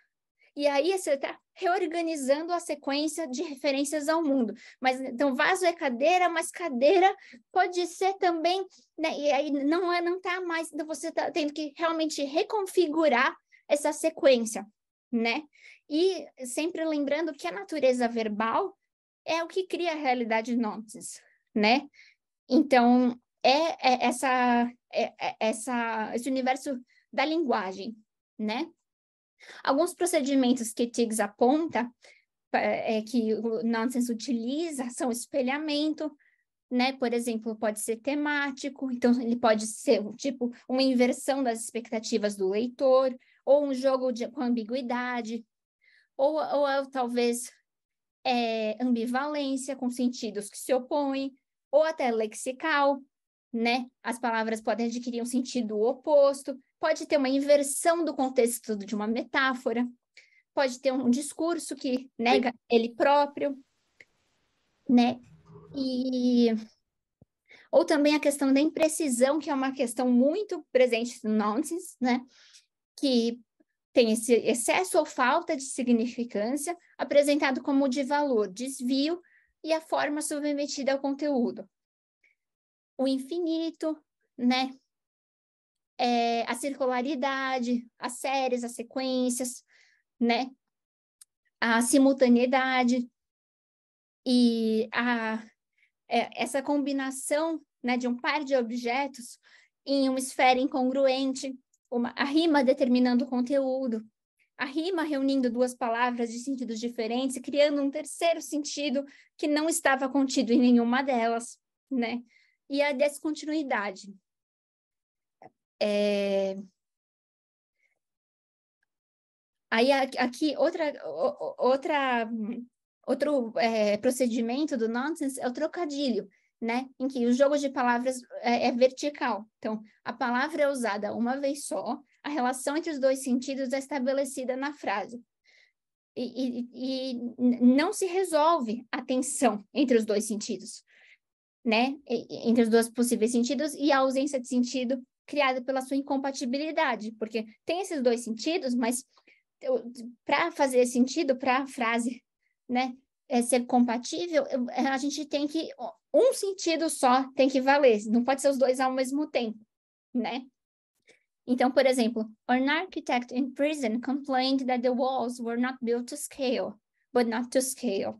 E aí assim, você está reorganizando a sequência de referências ao mundo. Mas então vaso é cadeira, mas cadeira pode ser também, né? E aí não é, não está mais. Então você está tendo que realmente reconfigurar essa sequência, né? E sempre lembrando que a natureza verbal é o que cria a realidade nonsense, né? Então, é, é essa, é, é, essa, esse universo da linguagem, né? Alguns procedimentos que Tiggs aponta, é, que o Nonsense utiliza, são espelhamento, né? Por exemplo, pode ser temático, então ele pode ser tipo uma inversão das expectativas do leitor, ou um jogo de, com ambiguidade, ou, ou, ou talvez é, ambivalência com sentidos que se opõem, ou até lexical, né? As palavras podem adquirir um sentido oposto, pode ter uma inversão do contexto de uma metáfora, pode ter um discurso que nega ele próprio, né? E ou também a questão da imprecisão, que é uma questão muito presente no nonsense, né? Que tem esse excesso ou falta de significância apresentado como de valor, desvio e a forma submetida ao conteúdo. O infinito, né? É, a circularidade, as séries, as sequências, né? A simultaneidade e a, é, essa combinação né, de um par de objetos em uma esfera incongruente, uma, a rima determinando o conteúdo, a rima reunindo duas palavras de sentidos diferentes e criando um terceiro sentido que não estava contido em nenhuma delas, né? E a descontinuidade. É... Aí aqui outra outra outro é, procedimento do nonsense é o trocadilho, né? Em que o jogo de palavras é, é vertical. Então a palavra é usada uma vez só a relação entre os dois sentidos é estabelecida na frase. E, e, e não se resolve a tensão entre os dois sentidos, né? Entre os dois possíveis sentidos e a ausência de sentido criada pela sua incompatibilidade, porque tem esses dois sentidos, mas para fazer sentido, para a frase, né, é ser compatível, é, a gente tem que um sentido só tem que valer, não pode ser os dois ao mesmo tempo, né? Então, por exemplo, an architect in prison complained that the walls were not built to scale, but not to scale.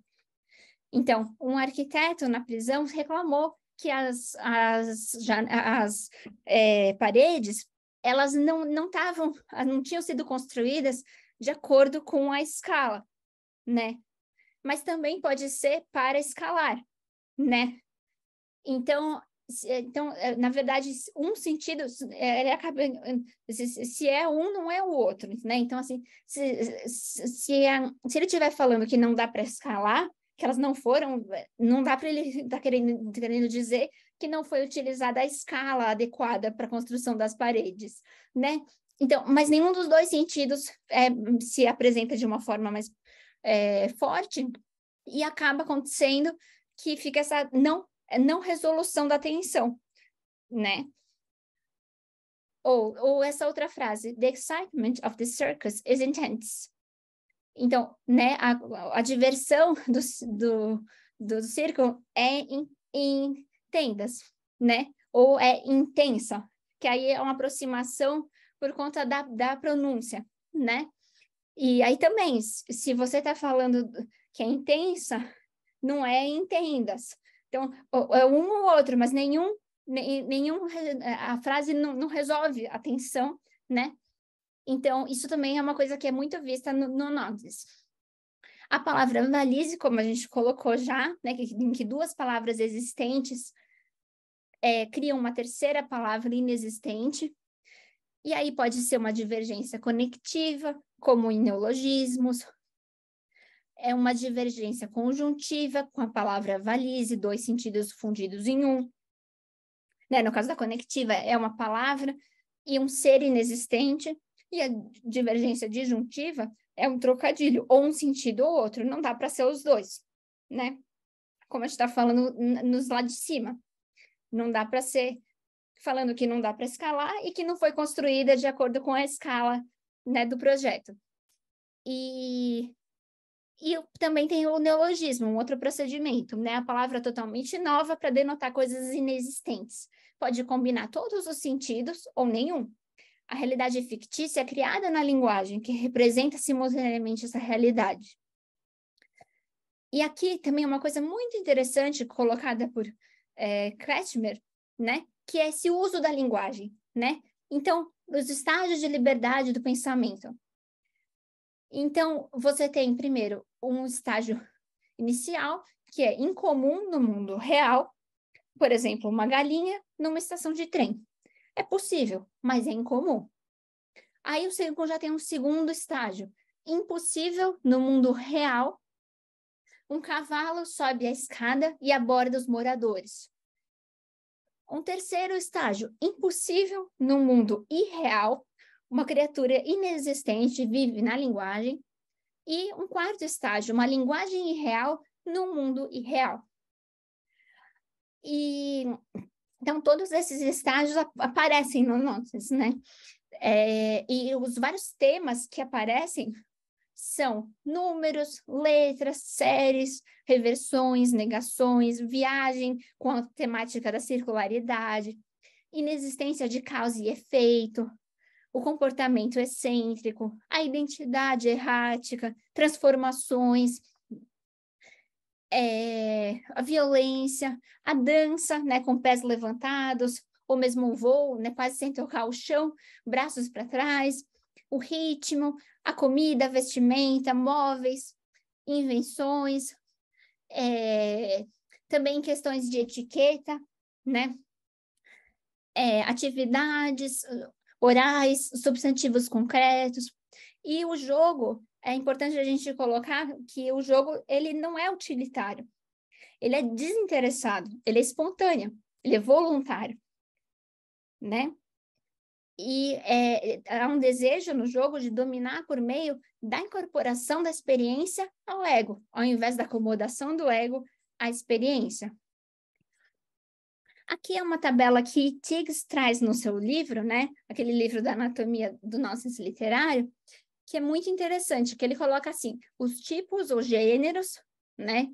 Então, um arquiteto na prisão reclamou que as, as, as é, paredes elas não não estavam ah, não tinham sido construídas de acordo com a escala, né? Mas também pode ser para escalar, né? Então eh, então, eh, na verdade, um sentido, eh, ele acaba, se é um, não é o outro, né? Então, assim, se, se, se, é, se ele estiver falando que não dá para escalar, que elas não foram, não dá para ele estar tá querendo, tá querendo dizer que não foi utilizada a escala adequada para a construção das paredes, né? Então, mas nenhum dos dois sentidos é, se apresenta de uma forma mais é, forte e acaba acontecendo que fica essa não é não resolução da tensão, né? Ou, ou essa outra frase, the excitement of the circus is intense. Então, né, a, a diversão do, do, do circo é em in tendas, né? Ou é intensa, que aí é uma aproximação por conta da, da pronúncia, né? E aí também, se você está falando que é intensa, não é tendas, então, é um ou outro, mas nenhum, nenhum é, a frase não, não resolve a tensão, né? Então, isso também é uma coisa que é muito vista no, no A palavra analise, como a gente colocou já, né, que, em que duas palavras existentes é, criam uma terceira palavra inexistente, e aí pode ser uma divergência conectiva, como em neologismos, é uma divergência conjuntiva com a palavra valise, dois sentidos fundidos em um. Né? No caso da conectiva, é uma palavra e um ser inexistente, e a divergência disjuntiva é um trocadilho, ou um sentido ou outro, não dá para ser os dois, né? Como a gente está falando nos lá de cima. Não dá para ser falando que não dá para escalar e que não foi construída de acordo com a escala né, do projeto. E e também tem o neologismo, um outro procedimento, né? A palavra totalmente nova para denotar coisas inexistentes. Pode combinar todos os sentidos ou nenhum. A realidade é fictícia é criada na linguagem, que representa simultaneamente essa realidade. E aqui também é uma coisa muito interessante colocada por é, Kretschmer, né? Que é esse uso da linguagem, né? Então, os estágios de liberdade do pensamento. Então, você tem primeiro um estágio inicial, que é incomum no mundo real, por exemplo, uma galinha numa estação de trem. É possível, mas é incomum. Aí o circo já tem um segundo estágio, impossível no mundo real. Um cavalo sobe a escada e aborda os moradores. Um terceiro estágio, impossível no mundo irreal uma criatura inexistente vive na linguagem, e um quarto estágio, uma linguagem irreal no mundo irreal. E então todos esses estágios aparecem no Nonsense, né? É, e os vários temas que aparecem são números, letras, séries, reversões, negações, viagem com a temática da circularidade, inexistência de causa e efeito, o comportamento excêntrico, a identidade errática, transformações, é, a violência, a dança, né, com pés levantados, ou mesmo um voo, né, quase sem tocar o chão, braços para trás, o ritmo, a comida, a vestimenta, móveis, invenções, é, também questões de etiqueta, né? É, atividades, orais, substantivos concretos. E o jogo, é importante a gente colocar que o jogo ele não é utilitário. Ele é desinteressado, ele é espontâneo, ele é voluntário, né? E é, é há um desejo no jogo de dominar por meio da incorporação da experiência ao ego, ao invés da acomodação do ego à experiência. Aqui é uma tabela que Tiggs traz no seu livro, né? Aquele livro da anatomia do nonsense literário, que é muito interessante, que ele coloca assim, os tipos ou gêneros, né?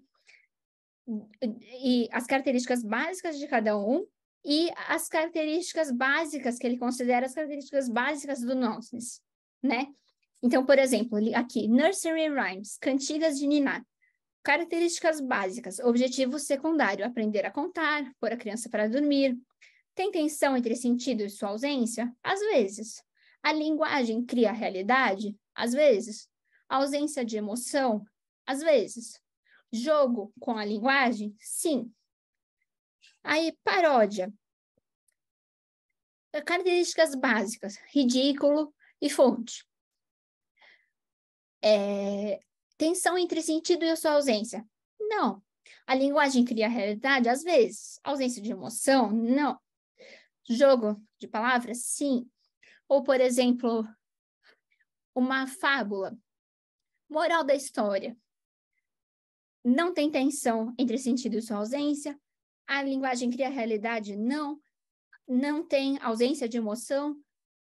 E as características básicas de cada um e as características básicas que ele considera as características básicas do nonsense, né? Então, por exemplo, aqui, nursery rhymes, cantigas de niná. Características básicas: objetivo secundário, aprender a contar, pôr a criança para dormir. Tem tensão entre sentido e sua ausência? Às vezes. A linguagem cria a realidade? Às vezes. A ausência de emoção? Às vezes. Jogo com a linguagem? Sim. Aí, paródia. É, características básicas: ridículo e fonte. É, Tensão entre sentido e a sua ausência? Não. A linguagem cria realidade? Às vezes. Ausência de emoção? Não. Jogo de palavras? Sim. Ou, por exemplo, uma fábula. Moral da história. Não tem tensão entre sentido e sua ausência. A linguagem cria realidade? Não. Não tem ausência de emoção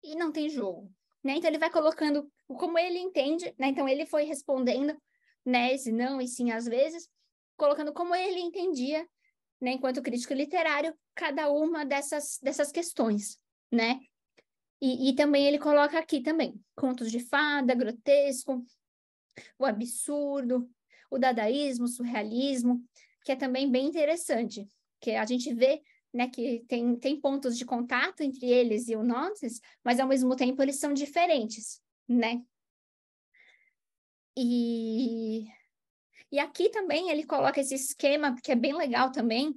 e não tem jogo. Né? Então, ele vai colocando como ele entende, né? Então ele foi respondendo, né, esse não e sim às vezes, colocando como ele entendia, né, enquanto crítico literário, cada uma dessas dessas questões, né? E, e também ele coloca aqui também contos de fada, grotesco, o absurdo, o dadaísmo, o surrealismo, que é também bem interessante, que a gente vê né, que tem, tem pontos de contato entre eles e o Nonsense, mas ao mesmo tempo eles são diferentes, né? E, e aqui também ele coloca esse esquema, que é bem legal também,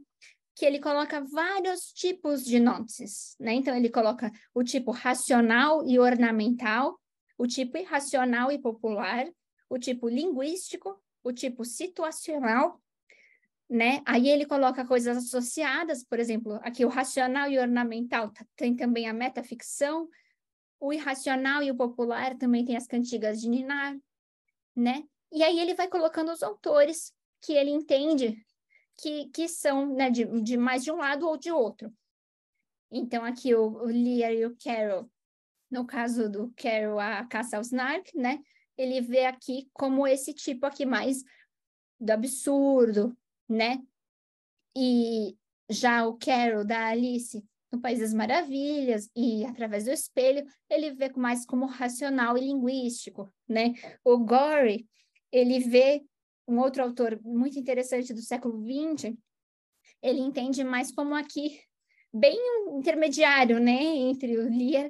que ele coloca vários tipos de nonsense, né? Então, ele coloca o tipo racional e ornamental, o tipo irracional e popular, o tipo linguístico, o tipo situacional, né? Aí ele coloca coisas associadas, por exemplo, aqui o racional e ornamental tá, tem também a metaficção, o irracional e o popular também tem as cantigas de Ninar, né? E aí ele vai colocando os autores que ele entende que, que são né, de, de mais de um lado ou de outro. Então, aqui o, o Lear e o Carol, no caso do Carol, a caça ao Snark, né? Ele vê aqui como esse tipo aqui mais do absurdo, né? E já o Carol da Alice no País das Maravilhas e através do espelho, ele vê mais como racional e linguístico, né? O Gore, ele vê um outro autor muito interessante do século XX, ele entende mais como aqui bem um intermediário, né, entre o Lear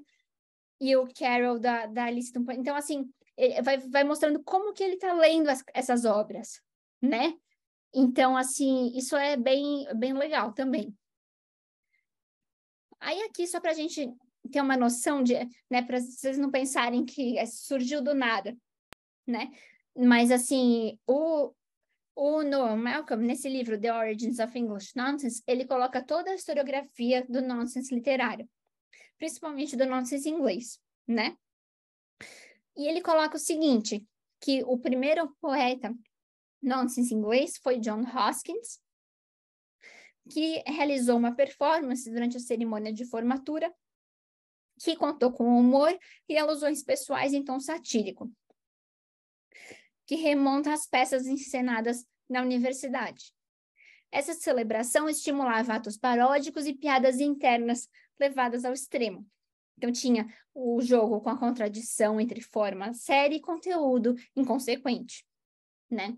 e o Carol da, da Alice Então, assim, vai, vai mostrando como que ele está lendo as, essas obras, né? Então, assim, isso é bem, bem legal também. Aí aqui, só para a gente ter uma noção de, né, para vocês não pensarem que é, surgiu do nada, né? Mas assim, o, o Noam Malcolm, nesse livro The Origins of English Nonsense, ele coloca toda a historiografia do nonsense literário, principalmente do nonsense inglês, né? E ele coloca o seguinte, que o primeiro poeta nonsense inglês foi John Hoskins, que realizou uma performance durante a cerimônia de formatura, que contou com humor e alusões pessoais em então tom satírico, que remonta às peças encenadas na universidade. Essa celebração estimulava atos paródicos e piadas internas levadas ao extremo. Então, tinha o jogo com a contradição entre forma séria e conteúdo inconsequente, né?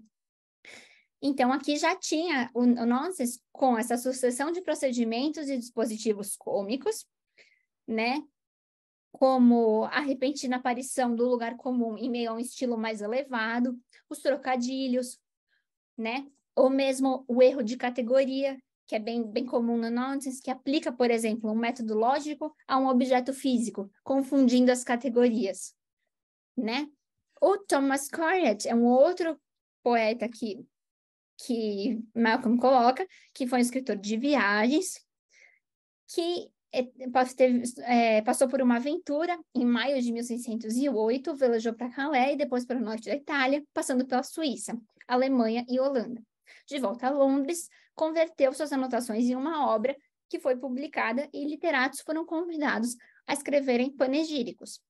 Então, aqui já tinha o, o Nonsense com essa sucessão de procedimentos e dispositivos cômicos, né? Como a repentina aparição do lugar comum em meio a um estilo mais elevado, os trocadilhos, né? Ou mesmo o erro de categoria, que é bem, bem comum no Nonsense, que aplica, por exemplo, um método lógico a um objeto físico, confundindo as categorias, né? O Thomas Coryat é um outro poeta que que Malcolm coloca, que foi um escritor de viagens, que é, é passou por uma aventura em maio de 1608, velejou para Calais e depois para o norte da Itália, passando pela Suíça, Alemanha e Holanda. De volta a Londres, converteu suas anotações em uma obra que foi publicada e literatos foram convidados a escreverem panegíricos.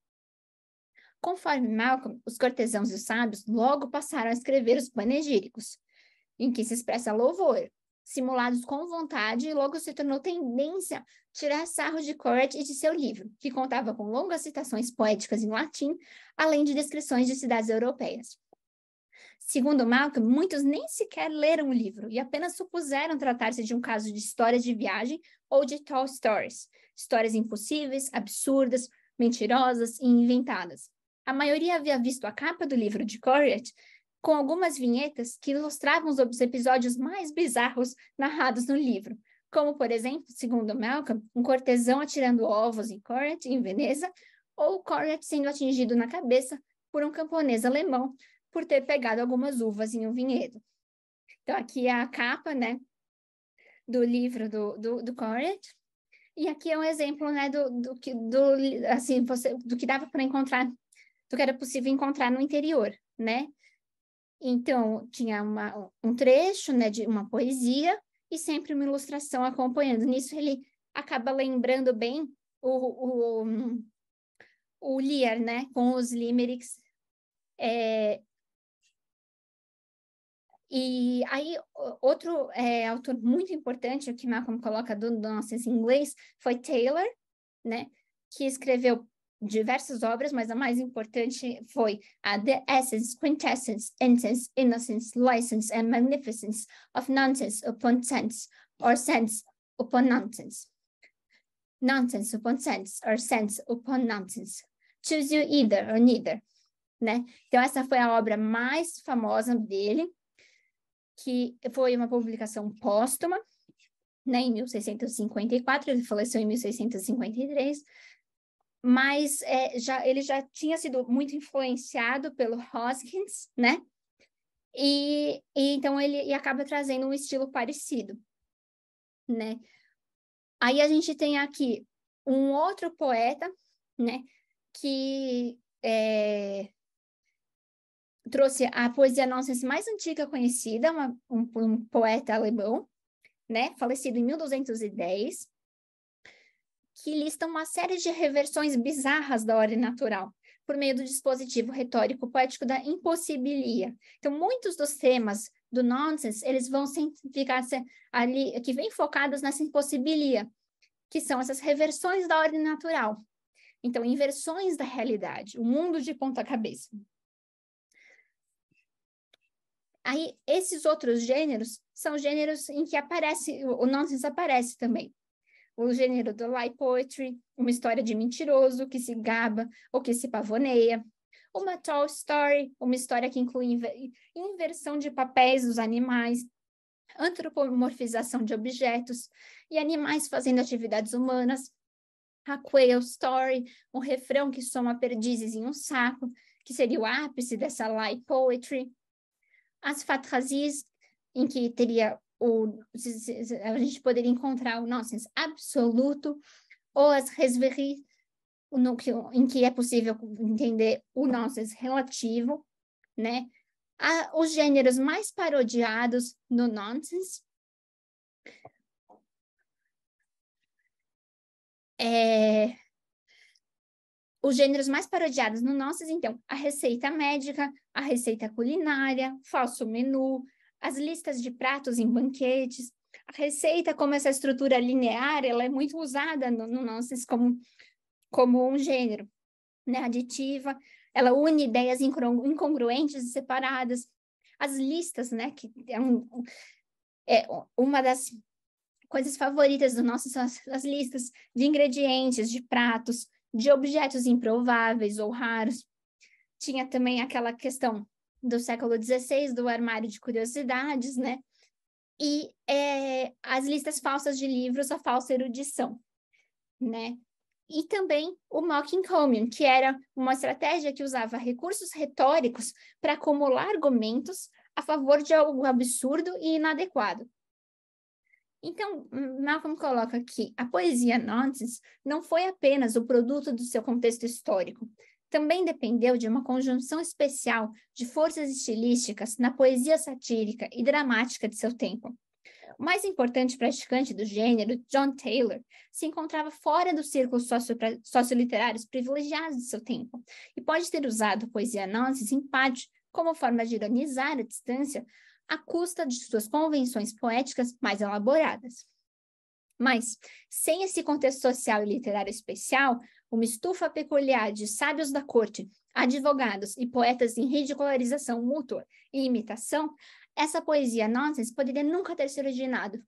Conforme Malcolm, os cortesãos e os sábios logo passaram a escrever os panegíricos em que se expressa louvor, simulados com vontade, e logo se tornou tendência tirar sarro de Corret e de seu livro, que contava com longas citações poéticas em latim, além de descrições de cidades europeias. Segundo Malcolm, muitos nem sequer leram o livro e apenas supuseram tratar-se de um caso de histórias de viagem ou de tall stories, histórias impossíveis, absurdas, mentirosas e inventadas. A maioria havia visto a capa do livro de Coret com algumas vinhetas que ilustravam os episódios mais bizarros narrados no livro, como, por exemplo, segundo Malcolm, um cortesão atirando ovos em Corret, em Veneza, ou Corret sendo atingido na cabeça por um camponês alemão por ter pegado algumas uvas em um vinhedo. Então, aqui é a capa, né, do livro do, do, do Corret. E aqui é um exemplo, né, do, do, que, do, assim, você, do que dava para encontrar, do que era possível encontrar no interior, né? Então, tinha uma, um trecho né, de uma poesia e sempre uma ilustração acompanhando. Nisso, ele acaba lembrando bem o, o, o Lear, né, com os limericks. É... E aí, outro é, autor muito importante, o que Malcolm coloca do, do nosso em inglês, foi Taylor, né, que escreveu diversas obras, mas a mais importante foi a The Essence, Quintessence, Intense, Innocence, License and Magnificence of Nonsense Upon Sense, or Sense Upon Nonsense. Nonsense upon Sense, or Sense Upon Nonsense. Choose you either or neither. Né? Então, essa foi a obra mais famosa dele, que foi uma publicação póstuma, né, em 1654, ele faleceu em 1653, mas é, já, ele já tinha sido muito influenciado pelo Hoskins, né? E, e então ele e acaba trazendo um estilo parecido, né? Aí a gente tem aqui um outro poeta, né? Que é, trouxe a poesia nonsense mais antiga conhecida, uma, um, um poeta alemão, né? Falecido em 1210 que lista uma série de reversões bizarras da ordem natural por meio do dispositivo retórico poético da impossibilia. Então, muitos dos temas do nonsense, eles vão ficar ali, que vêm focados nessa impossibilia, que são essas reversões da ordem natural. Então, inversões da realidade, o mundo de ponta cabeça. Aí, esses outros gêneros são gêneros em que aparece, o nonsense aparece também o gênero do lie poetry, uma história de mentiroso que se gaba ou que se pavoneia, uma tall story, uma história que inclui inversão de papéis dos animais, antropomorfização de objetos e animais fazendo atividades humanas, a quail story, um refrão que soma perdizes em um saco, que seria o ápice dessa lie poetry, as fatrazis, em que teria o, a gente poderia encontrar o nonsense absoluto ou as resveries em que é possível entender o nonsense relativo, né? A, os gêneros mais parodiados no nonsense. É, os gêneros mais parodiados no nonsense, então, a receita médica, a receita culinária, falso menu, as listas de pratos em banquetes. A receita, como essa estrutura linear, ela é muito usada no, no nonsense como, como um gênero né? aditiva. Ela une ideias incongruentes e separadas. As listas, né, que é, um, é uma das coisas favoritas do nosso são as, as listas de ingredientes, de pratos, de objetos improváveis ou raros. Tinha também aquela questão do século XVI, do armário de curiosidades, né? E é, as listas falsas de livros, a falsa erudição, né? E também o mocking comium, que era uma estratégia que usava recursos retóricos para acumular argumentos a favor de algo absurdo e inadequado. Então, Malcolm coloca que a poesia nonsense não foi apenas o produto do seu contexto histórico, também dependeu de uma conjunção especial de forças estilísticas na poesia satírica e dramática de seu tempo. O mais importante praticante do gênero, John Taylor, se encontrava fora dos círculos socioliterários privilegiados de seu tempo e pode ter usado poesia análise em parte como forma de ironizar a distância à custa de suas convenções poéticas mais elaboradas. Mas, sem esse contexto social e literário especial, uma estufa peculiar de sábios da corte, advogados e poetas em ridicularização mútua e imitação, essa poesia nonsense poderia nunca ter se originado.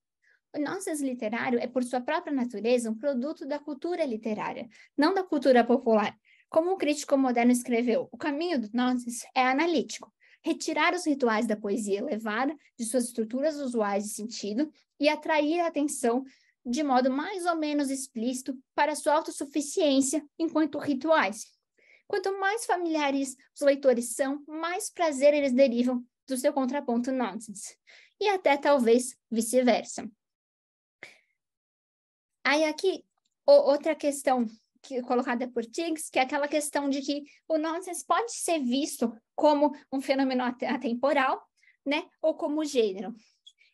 O nonsense literário é, por sua própria natureza, um produto da cultura literária, não da cultura popular. Como um crítico moderno escreveu, o caminho do nonsense é analítico. Retirar os rituais da poesia elevada de suas estruturas usuais de sentido e atrair a atenção de modo mais ou menos explícito para sua autossuficiência enquanto rituais. Quanto mais familiares os leitores são, mais prazer eles derivam do seu contraponto nonsense, e até talvez vice-versa. Aí aqui, outra questão que, colocada por Tiggs, que é aquela questão de que o nonsense pode ser visto como um fenômeno atemporal, né, ou como gênero.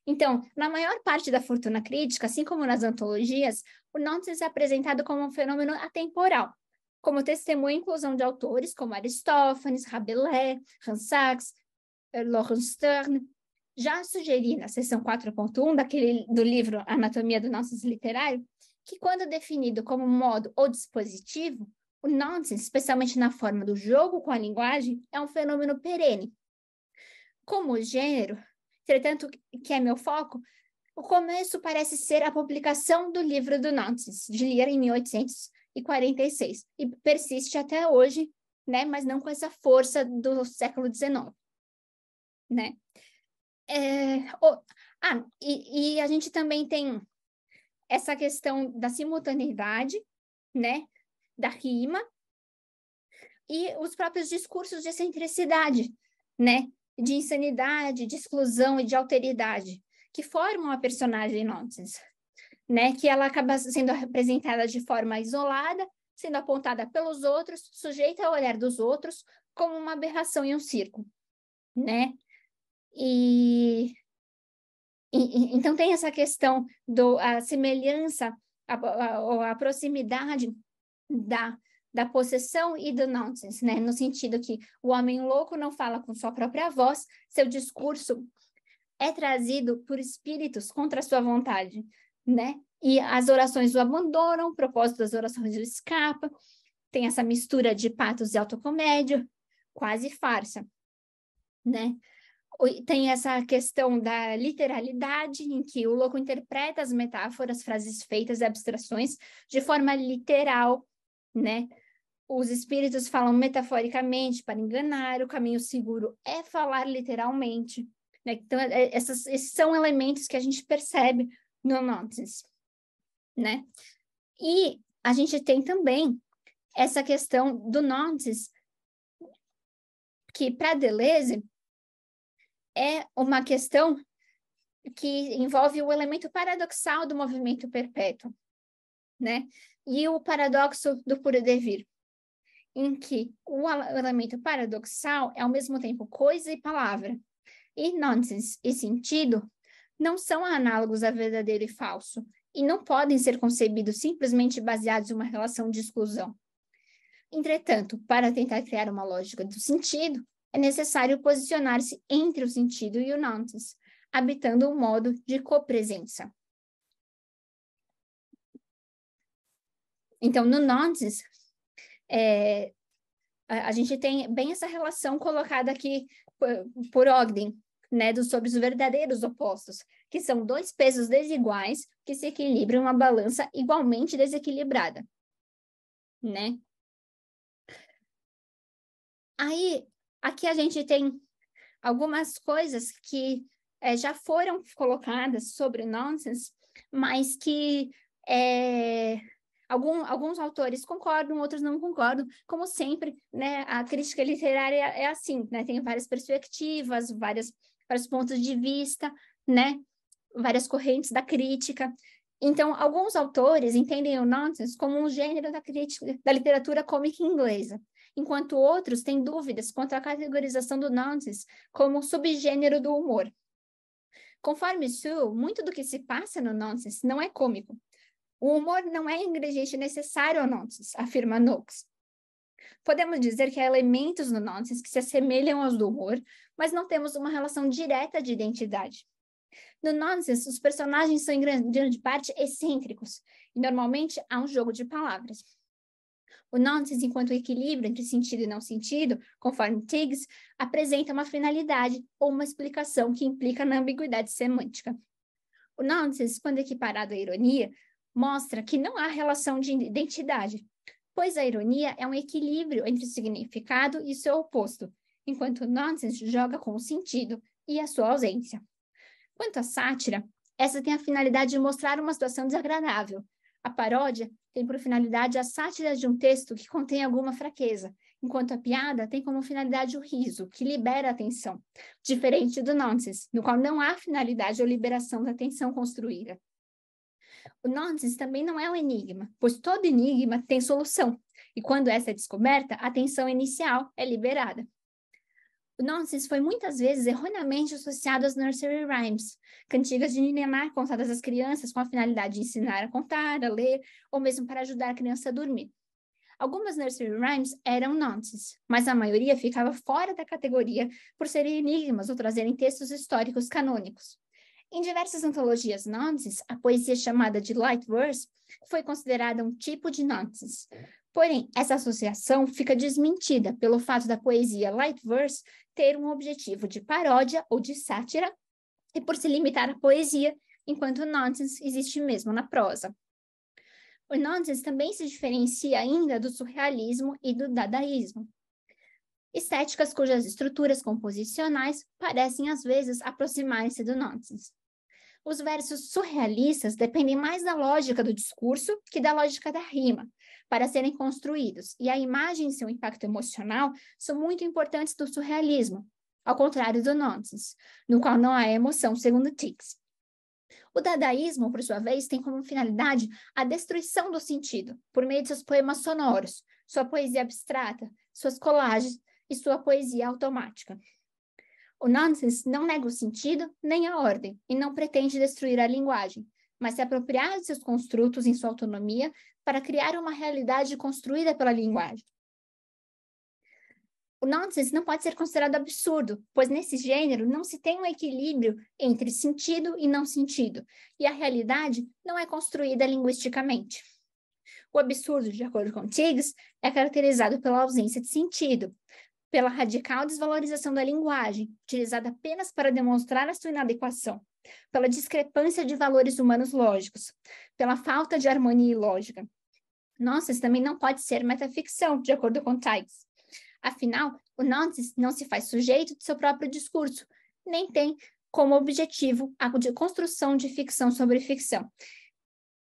Então, na maior parte da fortuna crítica, assim como nas antologias, o nonsense é apresentado como um fenômeno atemporal, como testemunha a inclusão de autores como Aristófanes, Rabelais, Hans Sachs, eh, Laurent Stern. Já sugeri na seção 4.1 daquele do livro Anatomia do Nonsense Literário que quando definido como modo ou dispositivo, o nonsense, especialmente na forma do jogo com a linguagem, é um fenômeno perene. Como gênero, Entretanto, que é meu foco, o começo parece ser a publicação do livro do Nantes, de Lear, em 1846, e persiste até hoje, né? mas não com essa força do século XIX. Né? É, ah, e, e a gente também tem essa questão da simultaneidade, né? da rima, e os próprios discursos de excentricidade, né? de insanidade, de exclusão e de alteridade que formam a personagem Nonsense, né? Que ela acaba sendo representada de forma isolada, sendo apontada pelos outros, sujeita ao olhar dos outros, como uma aberração em um circo, né? E, e então tem essa questão do a semelhança ou a, a, a proximidade da da possessão e do nonsense, né? No sentido que o homem louco não fala com sua própria voz, seu discurso é trazido por espíritos contra sua vontade, né? E as orações o abandonam, o propósito das orações o escapa, tem essa mistura de patos e autocomédia, quase farsa, né? Tem essa questão da literalidade, em que o louco interpreta as metáforas, frases feitas, abstrações de forma literal, né? Os espíritos falam metaforicamente para enganar, o caminho seguro é falar literalmente. Né? Então, é, é, essas, esses são elementos que a gente percebe no nonsense, né? E a gente tem também essa questão do nonsense, que para Deleuze é uma questão que envolve o elemento paradoxal do movimento perpétuo, né? E o paradoxo do puro devir em que o elemento paradoxal é ao mesmo tempo coisa e palavra, e nonsense e sentido não são análogos a verdadeiro e falso, e não podem ser concebidos simplesmente baseados em uma relação de exclusão. Entretanto, para tentar criar uma lógica do sentido, é necessário posicionar-se entre o sentido e o nonsense, habitando um modo de copresença. Então, no nonsense, é, a, a, gente tem bem essa relação colocada aqui por, por Ogden, né, dos, sobre os verdadeiros opostos, que são dois pesos desiguais que se equilibram uma balança igualmente desequilibrada, né? Aí, aqui a gente tem algumas coisas que é, já foram colocadas sobre o nonsense, mas que é, Algum, alguns autores concordam, outros não concordam. Como sempre, né, a crítica literária é, é assim, né? Tem várias perspectivas, várias, vários pontos de vista, né? Várias correntes da crítica. Então, alguns autores entendem o nonsense como um gênero da crítica da literatura cômica inglesa, enquanto outros têm dúvidas quanto à categorização do nonsense como subgênero do humor. Conforme Sue, muito do que se passa no nonsense não é cômico, o humor não é ingrediente necessário ao nonsense, afirma Noakes. Podemos dizer que há elementos no nonsense que se assemelham aos do humor, mas não temos uma relação direta de identidade. No nonsense, os personagens são em grande parte excêntricos, e normalmente há um jogo de palavras. O nonsense, enquanto equilíbrio entre sentido e não sentido, conforme Tiggs, apresenta uma finalidade ou uma explicação que implica na ambiguidade semântica. O nonsense, quando equiparado à ironia, mostra que não há relação de identidade, pois a ironia é um equilíbrio entre o significado e seu oposto, enquanto o nonsense joga com o sentido e a sua ausência. Quanto à sátira, essa tem a finalidade de mostrar uma situação desagradável. A paródia tem por finalidade a sátira de um texto que contém alguma fraqueza, enquanto a piada tem como finalidade o riso, que libera a atenção, diferente do nonsense, no qual não há finalidade ou liberação da atenção construída. O nonsense também não é um enigma, pois todo enigma tem solução, e quando essa é descoberta, a tensão inicial é liberada. O nonsense foi muitas vezes erroneamente associado às nursery rhymes, cantigas de Ninemar contadas às crianças com a finalidade de ensinar a contar, a ler, ou mesmo para ajudar a criança a dormir. Algumas nursery rhymes eram nonsense, mas a maioria ficava fora da categoria por serem enigmas ou trazerem textos históricos canônicos. Em diversas antologias nonsense, a poesia chamada de light verse foi considerada um tipo de nonsense. Porém, essa associação fica desmentida pelo fato da poesia light verse ter um objetivo de paródia ou de sátira e por se limitar à poesia, enquanto o nonsense existe mesmo na prosa. O nonsense também se diferencia ainda do surrealismo e do dadaísmo, estéticas cujas estruturas composicionais parecem às vezes aproximarem-se do nonsense. Os versos surrealistas dependem mais da lógica do discurso que da lógica da rima, para serem construídos, e a imagem e seu impacto emocional são muito importantes do surrealismo, ao contrário do nonsense, no qual não há emoção, segundo Tix. O dadaísmo, por sua vez, tem como finalidade a destruição do sentido, por meio de seus poemas sonoros, sua poesia abstrata, suas colagens, e sua poesia automática. O nonsense não nega o sentido nem a ordem e não pretende destruir a linguagem, mas se apropriar de seus construtos em sua autonomia para criar uma realidade construída pela linguagem. O nonsense não pode ser considerado absurdo, pois nesse gênero não se tem um equilíbrio entre sentido e não sentido, e a realidade não é construída linguisticamente. O absurdo, de acordo com Tiggs, é caracterizado pela ausência de sentido, pela radical desvalorização da linguagem, utilizada apenas para demonstrar a sua inadequação, pela discrepância de valores humanos lógicos, pela falta de harmonia e lógica. Nossa, isso também não pode ser metaficção, de acordo com Tides. Afinal, o Nonsense não se faz sujeito do seu próprio discurso, nem tem como objetivo a de construção de ficção sobre ficção.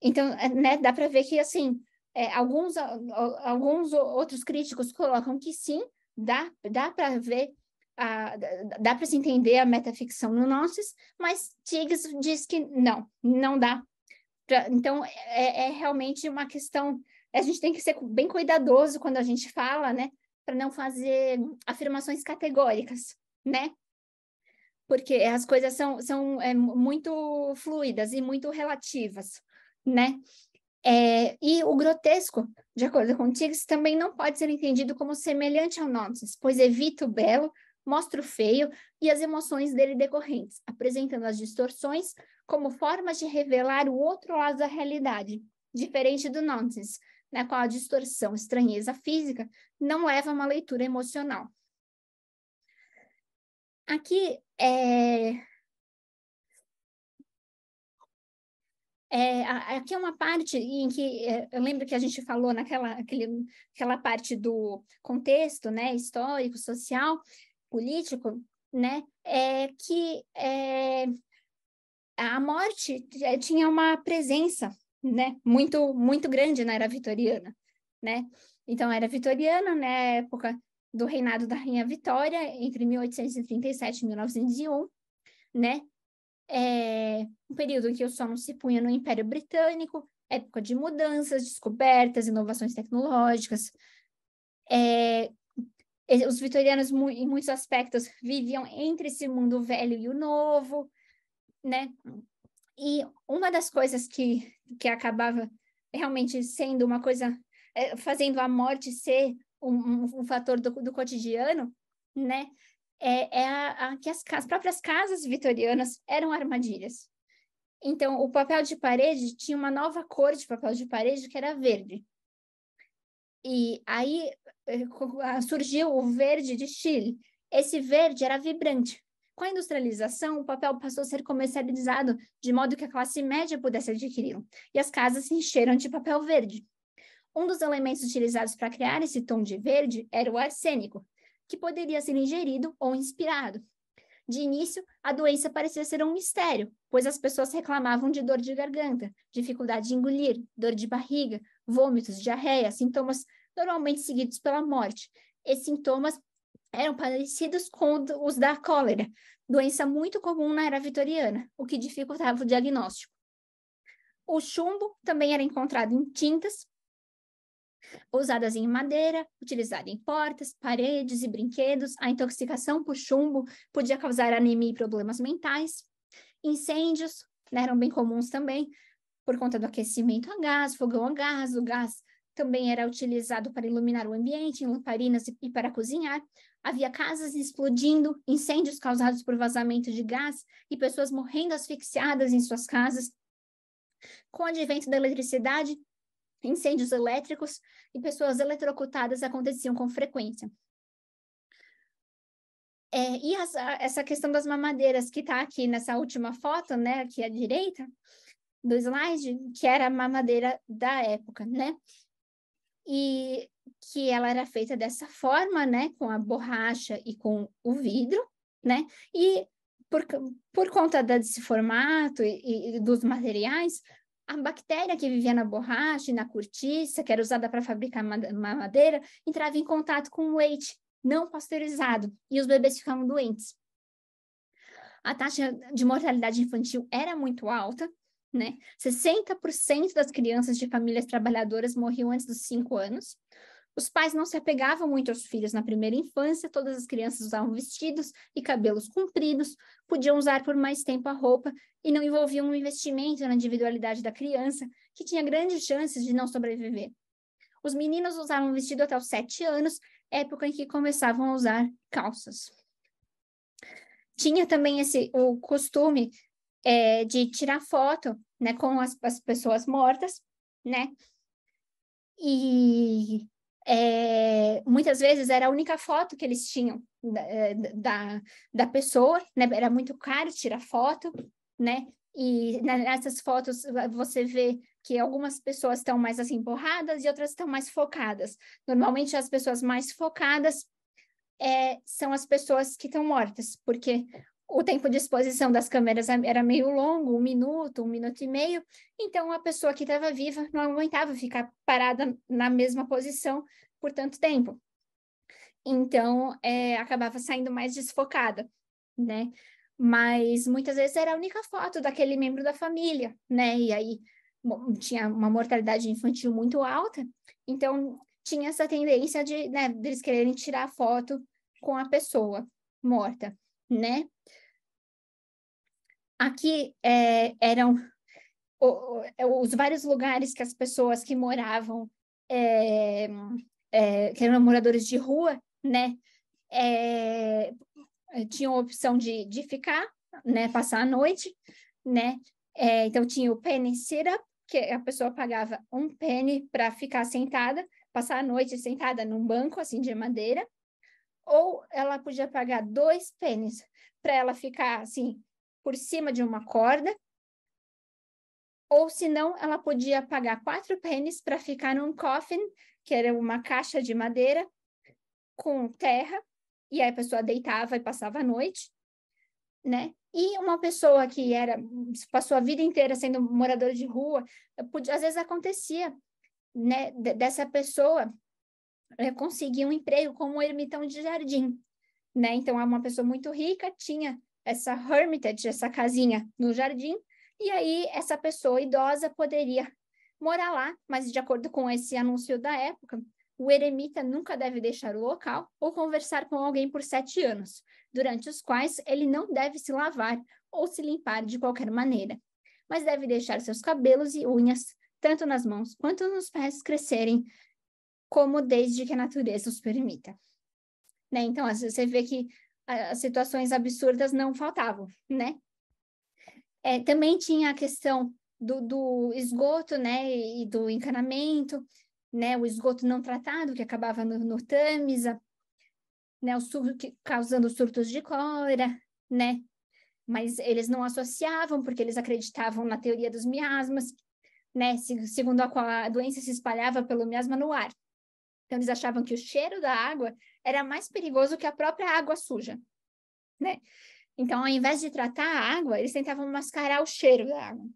Então, é, né, dá para ver que, assim, é, alguns, alguns outros críticos colocam que sim, dá, dá para ver, a, dá para se entender a metaficção no Gnosis, mas Tiggs diz que não, não dá. Pra, então, é, é realmente uma questão. A gente tem que ser bem cuidadoso quando a gente fala, né? Para não fazer afirmações categóricas, né? Porque as coisas são, são é, muito fluidas e muito relativas, né? É, e o grotesco, de acordo com Tigres, também não pode ser entendido como semelhante ao nonsense, pois evita o belo, mostra o feio e as emoções dele decorrentes, apresentando as distorções como formas de revelar o outro lado da realidade, diferente do nonsense, na qual a distorção, estranheza física, não leva a uma leitura emocional. Aqui é, É, aqui é uma parte em que é, eu lembro que a gente falou naquela aquele, aquela parte do contexto, né, histórico, social, político, né, é que é, a morte tinha uma presença, né, muito muito grande na era vitoriana, né. Então era vitoriana, né, época do reinado da rainha Vitória entre 1837 e 1901, né, é, um período em que o som se punha no Império Britânico, época de mudanças, descobertas, inovações tecnológicas. É, os vitorianos, em muitos aspectos, viviam entre esse mundo velho e o novo, né? E uma das coisas que, que acabava realmente sendo uma coisa, é, fazendo a morte ser um, um, um fator do, do cotidiano, né? é, é a, a, que as, as próprias casas vitorianas eram armadilhas. Então, o papel de parede tinha uma nova cor de papel de parede que era verde. E aí eh, surgiu o verde de Chile. Esse verde era vibrante. Com a industrialização, o papel passou a ser comercializado de modo que a classe média pudesse adquiri-lo, e as casas se encheram de papel verde. Um dos elementos utilizados para criar esse tom de verde era o arsênico, que poderia ser ingerido ou inspirado. De início, a doença parecia ser um mistério, pois as pessoas reclamavam de dor de garganta, dificuldade de engolir, dor de barriga, vômitos, diarreia, sintomas normalmente seguidos pela morte. Esses sintomas eram parecidos com os da cólera, doença muito comum na era vitoriana, o que dificultava o diagnóstico. O chumbo também era encontrado em tintas, Usadas em madeira, utilizada em portas, paredes e brinquedos, a intoxicação por chumbo podia causar anemia e problemas mentais. Incêndios né, eram bem comuns também, por conta do aquecimento a gás, fogão a gás, o gás também era utilizado para iluminar o ambiente, em lamparinas e para cozinhar. Havia casas explodindo, incêndios causados por vazamento de gás e pessoas morrendo asfixiadas em suas casas. Com o advento da eletricidade, Incêndios elétricos e pessoas eletrocutadas aconteciam com frequência. É, e as, essa questão das mamadeiras que está aqui nessa última foto, né, aqui à direita do slide, que era a mamadeira da época, né? E que ela era feita dessa forma, né, com a borracha e com o vidro, né? E por, por conta desse formato e, e dos materiais, a bactéria que vivia na borracha e na cortiça, que era usada para fabricar madeira, entrava em contato com o leite não pasteurizado e os bebês ficavam doentes. A taxa de mortalidade infantil era muito alta, né? 60% das crianças de famílias trabalhadoras morriam antes dos 5 anos. Os pais não se apegavam muito aos filhos na primeira infância, todas as crianças usavam vestidos e cabelos compridos, podiam usar por mais tempo a roupa e não envolviam um investimento na individualidade da criança, que tinha grandes chances de não sobreviver. Os meninos usavam vestido até os sete anos, época em que começavam a usar calças. Tinha também esse o costume é, de tirar foto né, com as, as pessoas mortas, né? E é, muitas vezes era a única foto que eles tinham da, né, é, da, da pessoa, né? Era muito caro tirar foto, né? E nessas fotos você vê que algumas pessoas estão mais assim borradas e outras estão mais focadas. Normalmente as pessoas mais focadas é, são as pessoas que estão mortas, porque o tempo de exposição das câmeras é, era meio longo, um minuto, um minuto e meio. Então, a pessoa que estava viva não aguentava ficar parada na mesma posição por tanto tempo. Então, é, acabava saindo mais desfocada, né? Mas muitas vezes era a única foto daquele membro da família, né? E aí tinha uma mortalidade infantil muito alta. Então, tinha essa tendência de né, eles quererem tirar foto com a pessoa morta, né? Aqui é, eram os vários lugares que as pessoas que moravam, é, é, que eram moradores de rua, né, é, tinham a opção de, de ficar, né, passar a noite, né, é, então tinha o penny sit up, que a pessoa pagava um penny para ficar sentada, passar a noite sentada num banco, assim, de madeira, ou ela podia pagar dois pennies para ela ficar, assim, por cima de uma corda, ou senão ela podia pagar quatro pênis para ficar num coffin, que era uma caixa de madeira com terra, e aí a pessoa deitava e passava a noite, né? E uma pessoa que era passou a vida inteira sendo moradora de rua, podia, às vezes acontecia, né, dessa pessoa é, conseguir um emprego como ermitão de jardim, né? Então, é uma pessoa muito rica tinha essa hermitage, essa casinha no jardim, e aí essa pessoa idosa poderia morar lá, mas de acordo com esse anúncio da época, o eremita nunca deve deixar o local ou conversar com alguém por sete anos, durante os quais ele não deve se lavar ou se limpar de qualquer maneira, mas deve deixar seus cabelos e unhas, tanto nas mãos quanto nos pés, crescerem, como desde que a natureza os permita. Né? Então, você vê que as situações absurdas não faltavam, né? É, também tinha a questão do, do, esgoto, né, e do encanamento, né, o esgoto não tratado que acabava no, no Tamisa, né, o sur causando surtos de cólera, né, mas eles não associavam porque eles acreditavam na teoria dos miasmas, né, segundo a qual a doença se espalhava pelo miasma no ar. Então, eles achavam que o cheiro da água era mais perigoso que a própria água suja, né? Então, ao invés de tratar a água, eles tentavam mascarar o cheiro da água.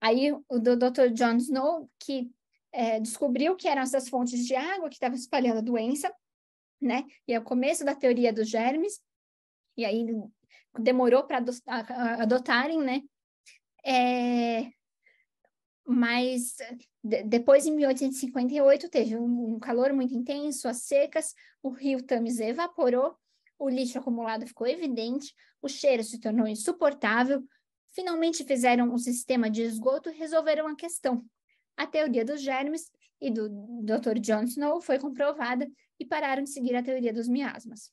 Aí, o Dr. John Snow, que é, descobriu que eram essas fontes de água que estavam espalhando a doença, né? E é o começo da teoria dos germes, e aí demorou para adotarem, né? É, mas de, depois, em 1858, teve um, um calor muito intenso, as secas, o rio Tamis evaporou, o lixo acumulado ficou evidente, o cheiro se tornou insuportável. Finalmente fizeram um sistema de esgoto e resolveram a questão. A teoria dos germes e do Dr. John Snow foi comprovada e pararam de seguir a teoria dos miasmas.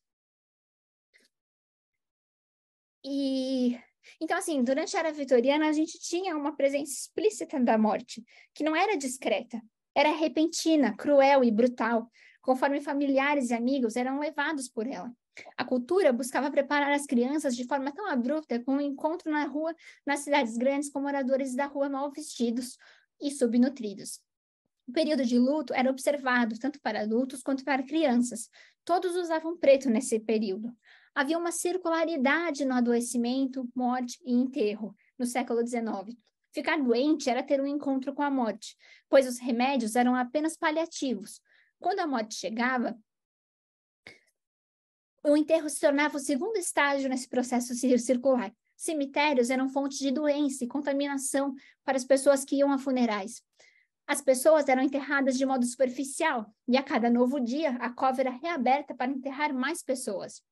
E então, assim, durante a era vitoriana, a gente tinha uma presença explícita da morte, que não era discreta, era repentina, cruel e brutal, conforme familiares e amigos eram levados por ela. A cultura buscava preparar as crianças de forma tão abrupta com um encontro na rua, nas cidades grandes, com moradores da rua mal vestidos e subnutridos. O período de luto era observado tanto para adultos quanto para crianças. Todos usavam preto nesse período havia uma circularidade no adoecimento, morte e enterro no século XIX. Ficar doente era ter um encontro com a morte, pois os remédios eram apenas paliativos. Quando a morte chegava, o enterro se tornava o segundo estágio nesse processo circular. Cemitérios eram fonte de doença e contaminação para as pessoas que iam a funerais. As pessoas eram enterradas de modo superficial, e a cada novo dia a cova era reaberta para enterrar mais pessoas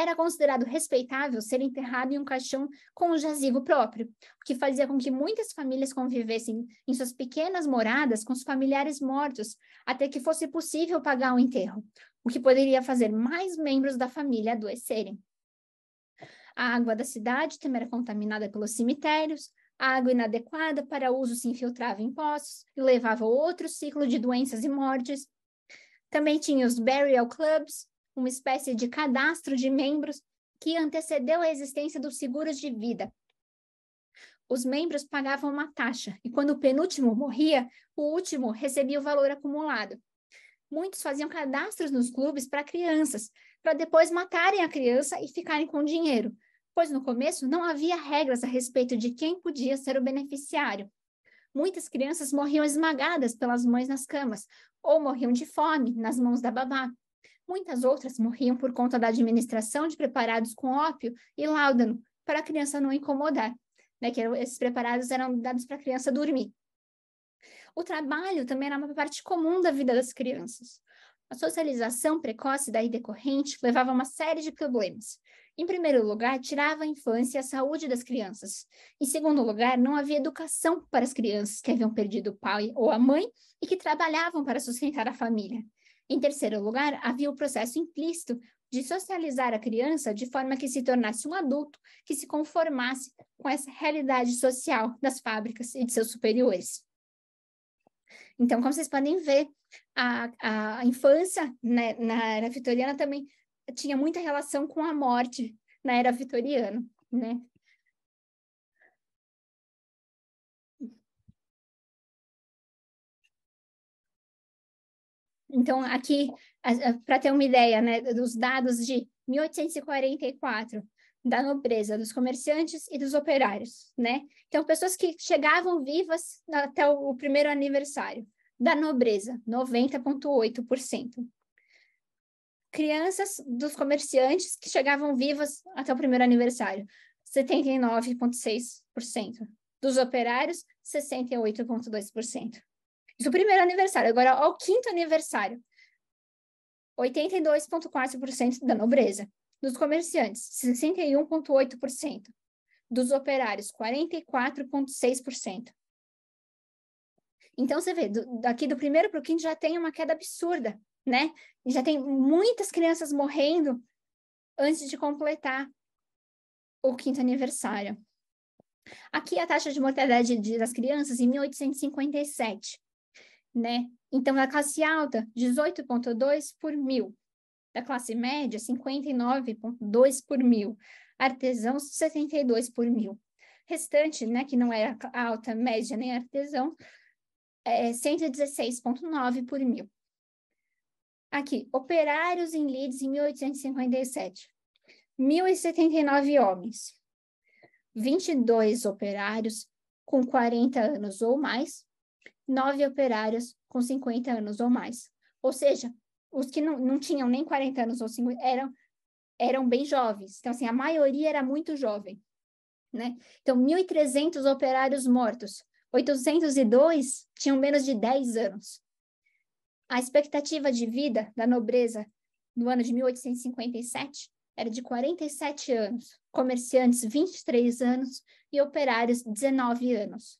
era considerado respeitável ser enterrado em um caixão com um jazigo próprio, o que fazia com que muitas famílias convivessem em suas pequenas moradas com os familiares mortos, até que fosse possível pagar o enterro, o que poderia fazer mais membros da família adoecerem. A água da cidade também era contaminada pelos cemitérios, a água inadequada para uso se infiltrava em poços e levava a outro ciclo de doenças e mortes. Também tinha os burial clubs, uma espécie de cadastro de membros que antecedeu a existência dos seguros de vida. Os membros pagavam uma taxa, e quando o penúltimo morria, o último recebia o valor acumulado. Muitos faziam cadastros nos clubes para crianças, para depois matarem a criança e ficarem com o dinheiro, pois no começo não havia regras a respeito de quem podia ser o beneficiário. Muitas crianças morriam esmagadas pelas mães nas camas, ou morriam de fome nas mãos da babá. Muitas outras morriam por conta da administração de preparados com ópio e láudano, para a criança não incomodar, né? que esses preparados eram dados para a criança dormir. O trabalho também era uma parte comum da vida das crianças. A socialização precoce daí decorrente levava a uma série de problemas. Em primeiro lugar, tirava a infância e a saúde das crianças. Em segundo lugar, não havia educação para as crianças que haviam perdido o pai ou a mãe e que trabalhavam para sustentar a família. Em terceiro lugar, havia o processo implícito de socializar a criança de forma que se tornasse um adulto que se conformasse com essa realidade social das fábricas e de seus superiores. Então, como vocês podem ver, a, a infância né, na era vitoriana também tinha muita relação com a morte na era vitoriana, né? Então, aqui, para ter uma ideia né, dos dados de 1844, da nobreza, dos comerciantes e dos operários, né? Então, pessoas que chegavam vivas até o primeiro aniversário. Da nobreza, 90,8%. Crianças dos comerciantes que chegavam vivas até o primeiro aniversário, 79,6%. Dos operários, 68,2%. Isso é o primeiro aniversário. Agora, ao quinto aniversário, 82,4% da nobreza. Dos comerciantes, 61,8%. Dos operários, 44,6%. Então, você vê, do, daqui do primeiro para o quinto já tem uma queda absurda, né? Já tem muitas crianças morrendo antes de completar o quinto aniversário. Aqui a taxa de mortalidade das crianças em 1857 né? Então, na classe alta, 18,2 por mil. Da classe média, 59,2 por mil. Artesão, 72 por mil. Restante, né, que não era alta, média nem artesão, é 116,9 por mil. Aqui, operários em Leeds em 1857. 1.079 homens. 22 operários com 40 anos ou mais, nove operários com 50 anos ou mais. Ou seja, os que não, não tinham nem 40 anos ou 50 eram, eram bem jovens. Então, assim, a maioria era muito jovem. Né? Então, 1.300 operários mortos, 802 tinham menos de 10 anos. A expectativa de vida da nobreza no ano de 1857 era de 47 anos, comerciantes 23 anos e operários 19 anos.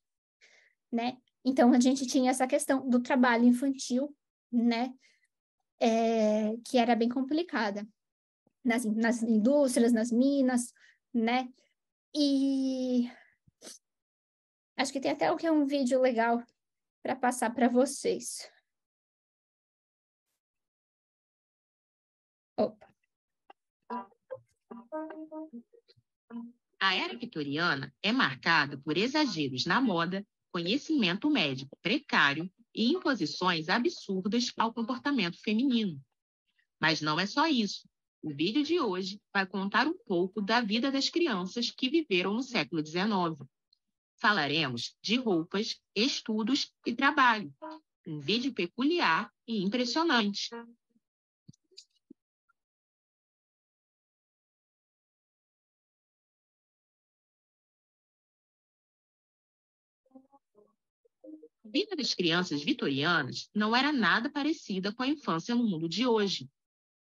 Né? Então, a gente tinha essa questão do trabalho infantil, né? É, que era bem complicada nas, nas indústrias, nas minas, né? E acho que tem até o que é um vídeo legal para passar para vocês. Opa. A era vitoriana é marcada por exageros na moda conhecimento médico precário e imposições absurdas ao comportamento feminino. Mas não é só isso. O vídeo de hoje vai contar um pouco da vida das crianças que viveram no século XIX. Falaremos de roupas, estudos e trabalho. Um vídeo peculiar e impressionante, vida das crianças vitorianas não era nada parecida com a infância no mundo de hoje.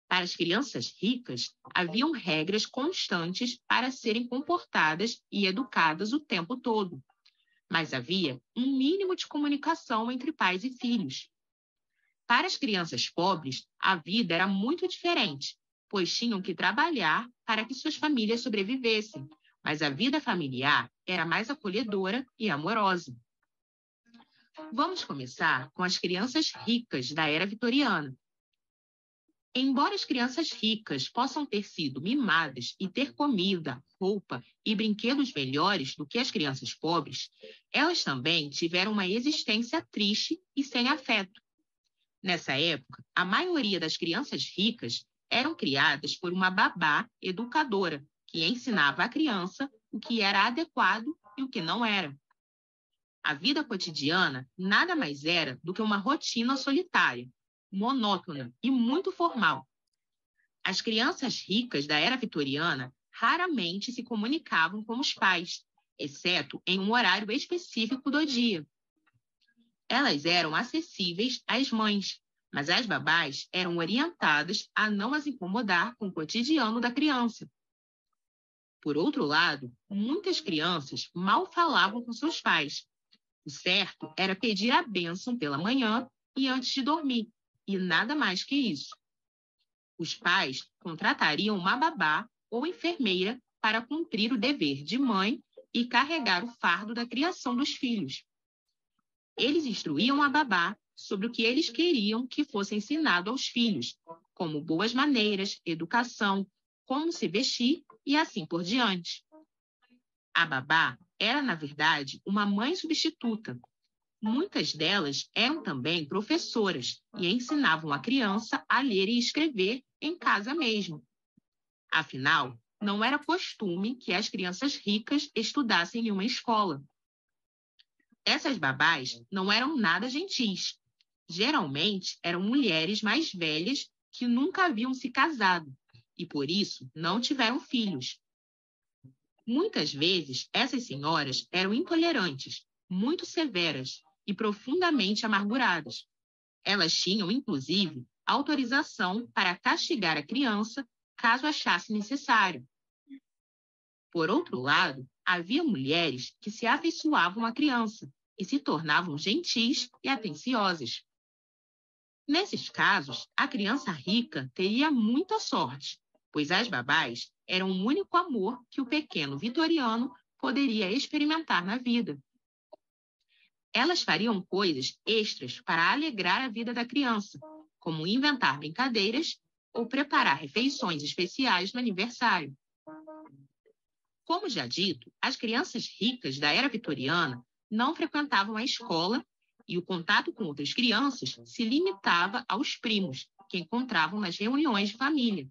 Para as crianças ricas, haviam regras constantes para serem comportadas e educadas o tempo todo. Mas havia um mínimo de comunicação entre pais e filhos. Para as crianças pobres, a vida era muito diferente, pois tinham que trabalhar para que suas famílias sobrevivessem, mas a vida familiar era mais acolhedora e amorosa. Vamos começar com as crianças ricas da era vitoriana. Embora as crianças ricas possam ter sido mimadas e ter comida, roupa e brinquedos melhores do que as crianças pobres, elas também tiveram uma existência triste e sem afeto. Nessa época, a maioria das crianças ricas eram criadas por uma babá educadora, que ensinava à criança o que era adequado e o que não era. A vida cotidiana nada mais era do que uma rotina solitária, monótona e muito formal. As crianças ricas da era vitoriana raramente se comunicavam com os pais, exceto em um horário específico do dia. Elas eram acessíveis às mães, mas as babás eram orientadas a não as incomodar com o cotidiano da criança. Por outro lado, muitas crianças mal falavam com seus pais, o certo era pedir a bênção pela manhã e antes de dormir, e nada mais que isso. Os pais contratariam uma babá ou enfermeira para cumprir o dever de mãe e carregar o fardo da criação dos filhos. Eles instruíam a babá sobre o que eles queriam que fosse ensinado aos filhos, como boas maneiras, educação, como se vestir e assim por diante. A babá era na verdade, uma mãe substituta. Muitas delas eram também professoras e ensinavam a criança a ler e escrever em casa mesmo. Afinal, não era costume que as crianças ricas estudassem em uma escola. Essas babás não eram nada gentis. Geralmente eram mulheres mais velhas que nunca haviam se casado e, por isso, não tiveram filhos, Muitas vezes, essas senhoras eram intolerantes, muito severas e profundamente amarguradas. Elas tinham, inclusive, autorização para castigar a criança caso achasse necessário. Por outro lado, havia mulheres que se afeiçoavam à criança e se tornavam gentis e atenciosas. Nesses casos, a criança rica teria muita sorte pois as babás eram o único amor que o pequeno vitoriano poderia experimentar na vida. Elas fariam coisas extras para alegrar a vida da criança, como inventar brincadeiras ou preparar refeições especiais no aniversário. Como já dito, as crianças ricas da era vitoriana não frequentavam a escola e o contato com outras crianças se limitava aos primos que encontravam nas reuniões de família.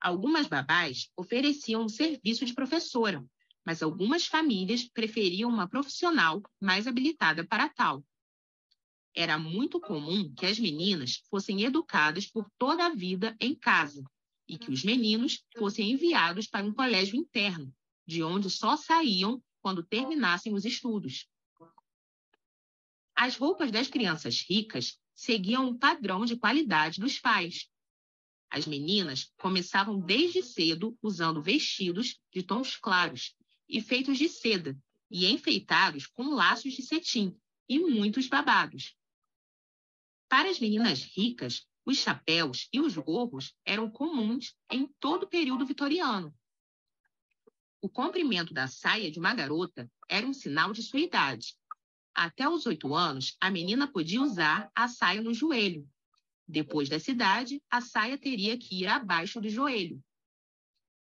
Algumas babás ofereciam o serviço de professora, mas algumas famílias preferiam uma profissional mais habilitada para tal. Era muito comum que as meninas fossem educadas por toda a vida em casa e que os meninos fossem enviados para um colégio interno, de onde só saíam quando terminassem os estudos. As roupas das crianças ricas seguiam o padrão de qualidade dos pais, as meninas começavam desde cedo usando vestidos de tons claros e feitos de seda, e enfeitados com laços de cetim e muitos babados. Para as meninas ricas, os chapéus e os gorros eram comuns em todo o período vitoriano. O comprimento da saia de uma garota era um sinal de sua idade. Até os oito anos, a menina podia usar a saia no joelho, depois da cidade, a saia teria que ir abaixo do joelho.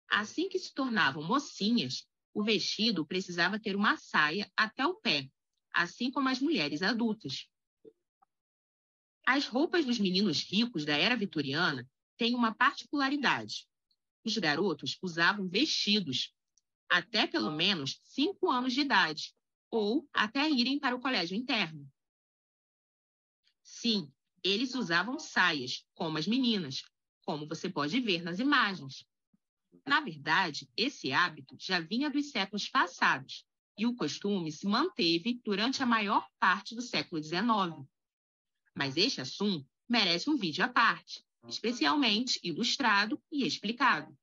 Assim que se tornavam mocinhas, o vestido precisava ter uma saia até o pé, assim como as mulheres adultas. As roupas dos meninos ricos da era vitoriana têm uma particularidade. Os garotos usavam vestidos até pelo menos cinco anos de idade, ou até irem para o colégio interno. Sim, eles usavam saias, como as meninas, como você pode ver nas imagens. Na verdade, esse hábito já vinha dos séculos passados e o costume se manteve durante a maior parte do século XIX. Mas este assunto merece um vídeo à parte, especialmente ilustrado e explicado.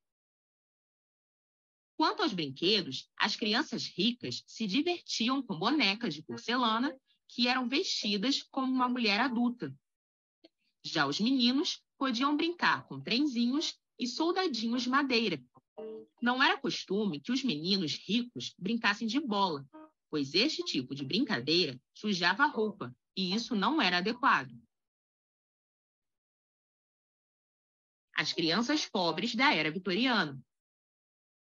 Quanto aos brinquedos, as crianças ricas se divertiam com bonecas de porcelana que eram vestidas como uma mulher adulta já os meninos podiam brincar com trenzinhos e soldadinhos de madeira. Não era costume que os meninos ricos brincassem de bola, pois este tipo de brincadeira sujava a roupa e isso não era adequado. As crianças pobres da era vitoriana.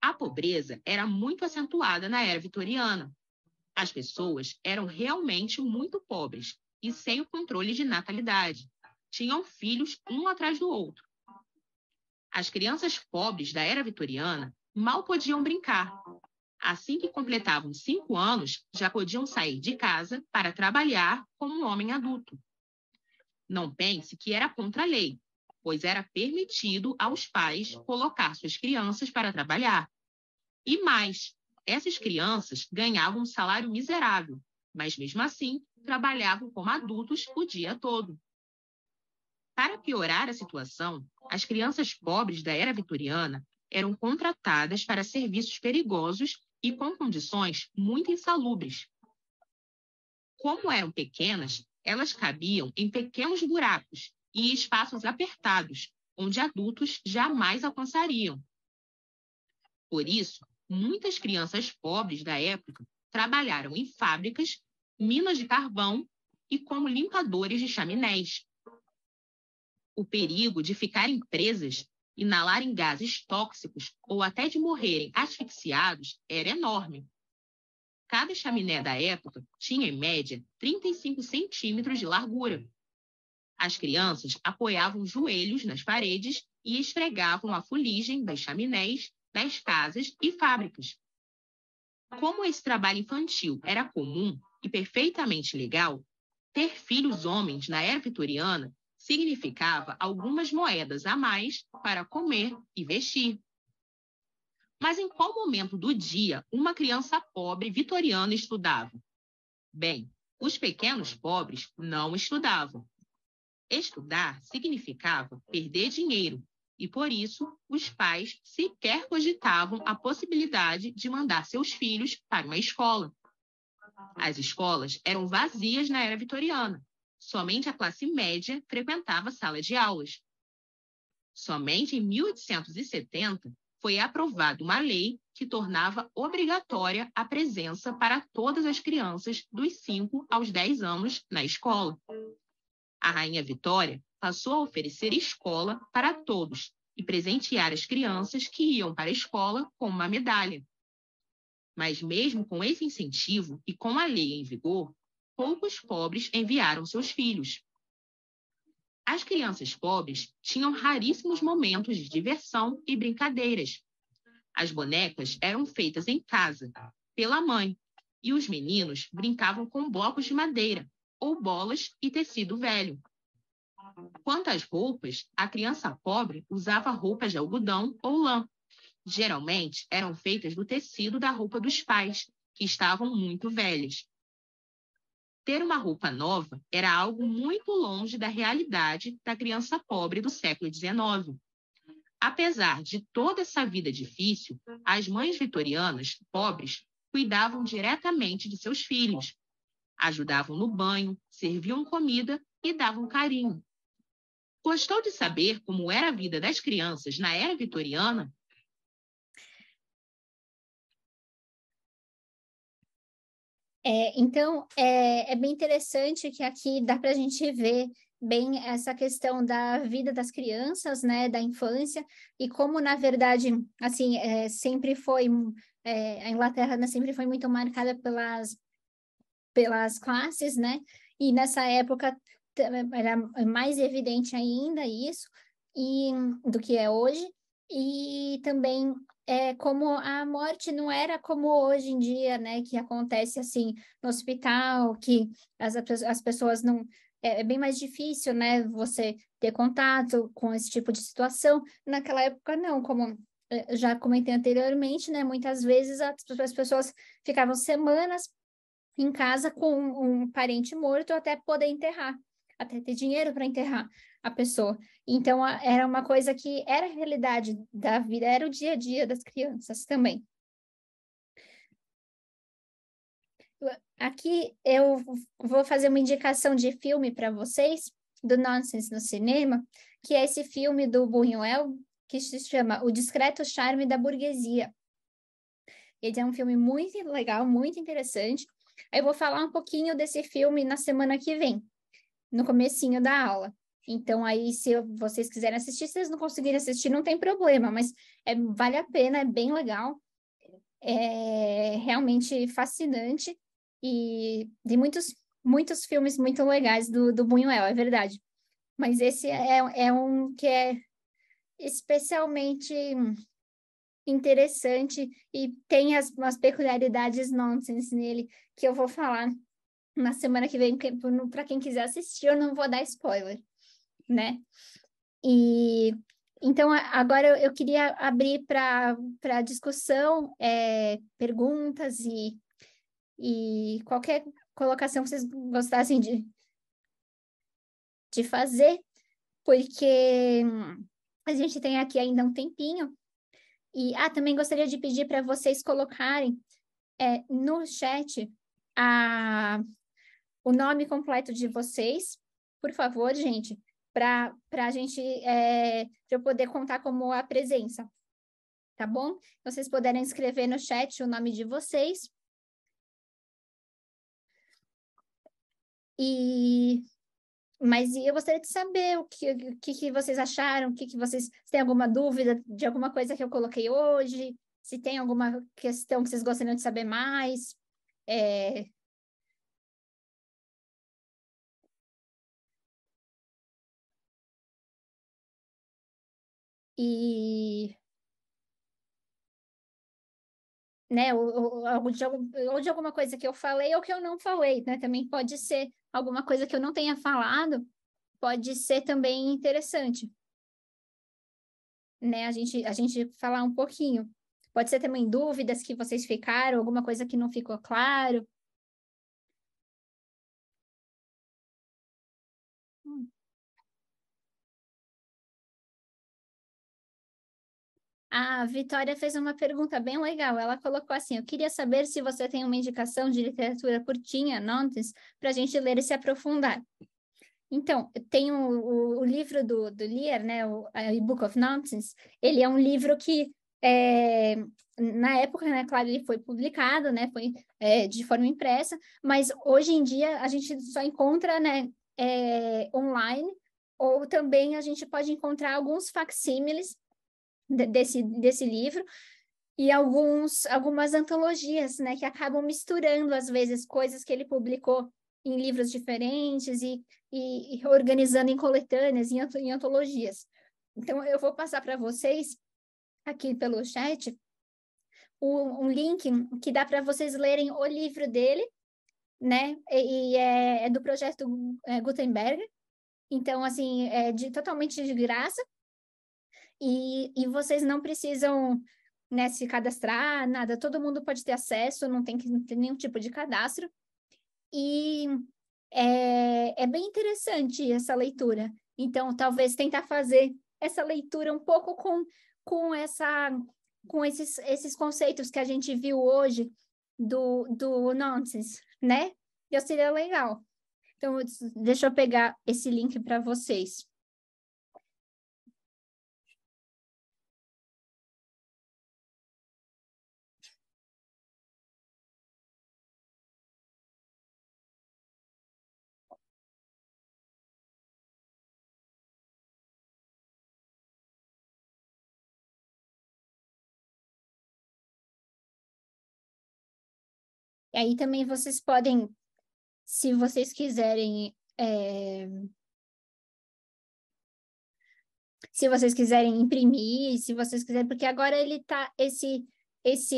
A pobreza era muito acentuada na era vitoriana. As pessoas eram realmente muito pobres e sem o controle de natalidade tinham filhos um atrás do outro. As crianças pobres da era vitoriana mal podiam brincar. Assim que completavam cinco anos, já podiam sair de casa para trabalhar como um homem adulto. Não pense que era contra a lei, pois era permitido aos pais colocar suas crianças para trabalhar. E mais, essas crianças ganhavam um salário miserável, mas mesmo assim trabalhavam como adultos o dia todo. Para piorar a situação, as crianças pobres da era vitoriana eram contratadas para serviços perigosos e com condições muito insalubres. Como eram pequenas, elas cabiam em pequenos buracos e espaços apertados, onde adultos jamais alcançariam. Por isso, muitas crianças pobres da época trabalharam em fábricas, minas de carvão e como limpadores de chaminés, o perigo de ficarem presas, inalarem gases tóxicos ou até de morrerem asfixiados era enorme. Cada chaminé da época tinha, em média, 35 centímetros de largura. As crianças apoiavam os joelhos nas paredes e esfregavam a fuligem das chaminés das casas e fábricas. Como esse trabalho infantil era comum e perfeitamente legal, ter filhos homens na era vitoriana significava algumas moedas a mais para comer e vestir. Mas em qual momento do dia uma criança pobre vitoriana estudava? Bem, os pequenos pobres não estudavam. Estudar significava perder dinheiro, e por isso os pais sequer cogitavam a possibilidade de mandar seus filhos para uma escola. As escolas eram vazias na era vitoriana somente a classe média frequentava sala de aulas. Somente em 1870 foi aprovada uma lei que tornava obrigatória a presença para todas as crianças dos 5 aos 10 anos na escola. A Rainha Vitória passou a oferecer escola para todos e presentear as crianças que iam para a escola com uma medalha. Mas, mesmo com esse incentivo e com a lei em vigor, poucos pobres enviaram seus filhos. As crianças pobres tinham raríssimos momentos de diversão e brincadeiras. As bonecas eram feitas em casa, pela mãe, e os meninos brincavam com blocos de madeira ou bolas e tecido velho. Quanto às roupas, a criança pobre usava roupas de algodão ou lã. Geralmente eram feitas do tecido da roupa dos pais, que estavam muito velhos. Ter uma roupa nova era algo muito longe da realidade da criança pobre do século XIX. Apesar de toda essa vida difícil, as mães vitorianas pobres cuidavam diretamente de seus filhos, ajudavam no banho, serviam comida e davam carinho. Gostou de saber como era a vida das crianças na era vitoriana? É, então, é, é bem interessante que aqui dá para a gente ver bem essa questão da vida das crianças, né, da infância, e como, na verdade, assim, é, sempre foi, é, a Inglaterra né, sempre foi muito marcada pelas, pelas classes, né, e nessa época era mais evidente ainda isso, e do que é hoje, e também é, como a morte não era como hoje em dia, né, que acontece assim no hospital, que as, as pessoas não. É, é bem mais difícil, né, você ter contato com esse tipo de situação. Naquela época, não, como é, já comentei anteriormente, né, muitas vezes as, as pessoas ficavam semanas em casa com um, um parente morto até poder enterrar até ter dinheiro para enterrar a pessoa. Então, a, era uma coisa que era a realidade da vida, era o dia a dia das crianças também. Aqui eu vou fazer uma indicação de filme para vocês, do Nonsense no cinema, que é esse filme do Buñuel, que se chama O Discreto Charme da Burguesia. Ele é um filme muito legal, muito interessante. Eu vou falar um pouquinho desse filme na semana que vem, no comecinho da aula. Então, aí, se vocês quiserem assistir, se vocês não conseguirem assistir, não tem problema, mas é, vale a pena, é bem legal, é realmente fascinante e tem muitos, muitos filmes muito legais do, do Buñuel, é verdade. Mas esse é, é um que é especialmente interessante e tem as, as peculiaridades nonsense nele que eu vou falar na semana que vem, para quem quiser assistir, eu não vou dar spoiler, né? E então agora eu queria abrir para discussão, é, perguntas e, e qualquer colocação que vocês gostassem de, de fazer, porque a gente tem aqui ainda um tempinho. E ah, também gostaria de pedir para vocês colocarem é, no chat a, o nome completo de vocês, por favor, gente, para a gente é, eu poder contar como a presença, tá bom? Então, vocês puderem escrever no chat o nome de vocês. E mas eu gostaria de saber o que, o que, que vocês acharam, o que, que vocês se tem alguma dúvida de alguma coisa que eu coloquei hoje, se tem alguma questão que vocês gostariam de saber mais. É, e né, ou, ou, de ou de alguma coisa que eu falei ou que eu não falei, né? Também pode ser alguma coisa que eu não tenha falado, pode ser também interessante. Né, a gente a gente falar um pouquinho. Pode ser também dúvidas que vocês ficaram, alguma coisa que não ficou claro, A Vitória fez uma pergunta bem legal. Ela colocou assim: Eu queria saber se você tem uma indicação de literatura curtinha, Nantes, para a gente ler e se aprofundar. Então, tem o, o, o livro do, do Lear, né, o Book of Nonsense. Ele é um livro que, é, na época, né, claro, ele foi publicado, né, foi é, de forma impressa, mas hoje em dia a gente só encontra, né, é, online ou também a gente pode encontrar alguns facsímiles desse, desse livro e alguns, algumas antologias, né, que acabam misturando às vezes coisas que ele publicou em livros diferentes e, e, e organizando em coletâneas, em, em antologias. Então, eu vou passar para vocês aqui pelo chat o, um link que dá para vocês lerem o livro dele, né? E, e é, é, do projeto é, Gutenberg. Então, assim, é de, totalmente de graça. E, e vocês não precisam né, se cadastrar, nada, todo mundo pode ter acesso, não tem que ter nenhum tipo de cadastro. E é, é bem interessante essa leitura. Então, talvez tentar fazer essa leitura um pouco com, com, essa, com esses, esses conceitos que a gente viu hoje do, do nonsense, né? Eu seria legal. Então, deixa eu pegar esse link para vocês. aí também vocês podem, se vocês quiserem. É... Se vocês quiserem imprimir, se vocês quiserem, porque agora ele tá. Esse, esse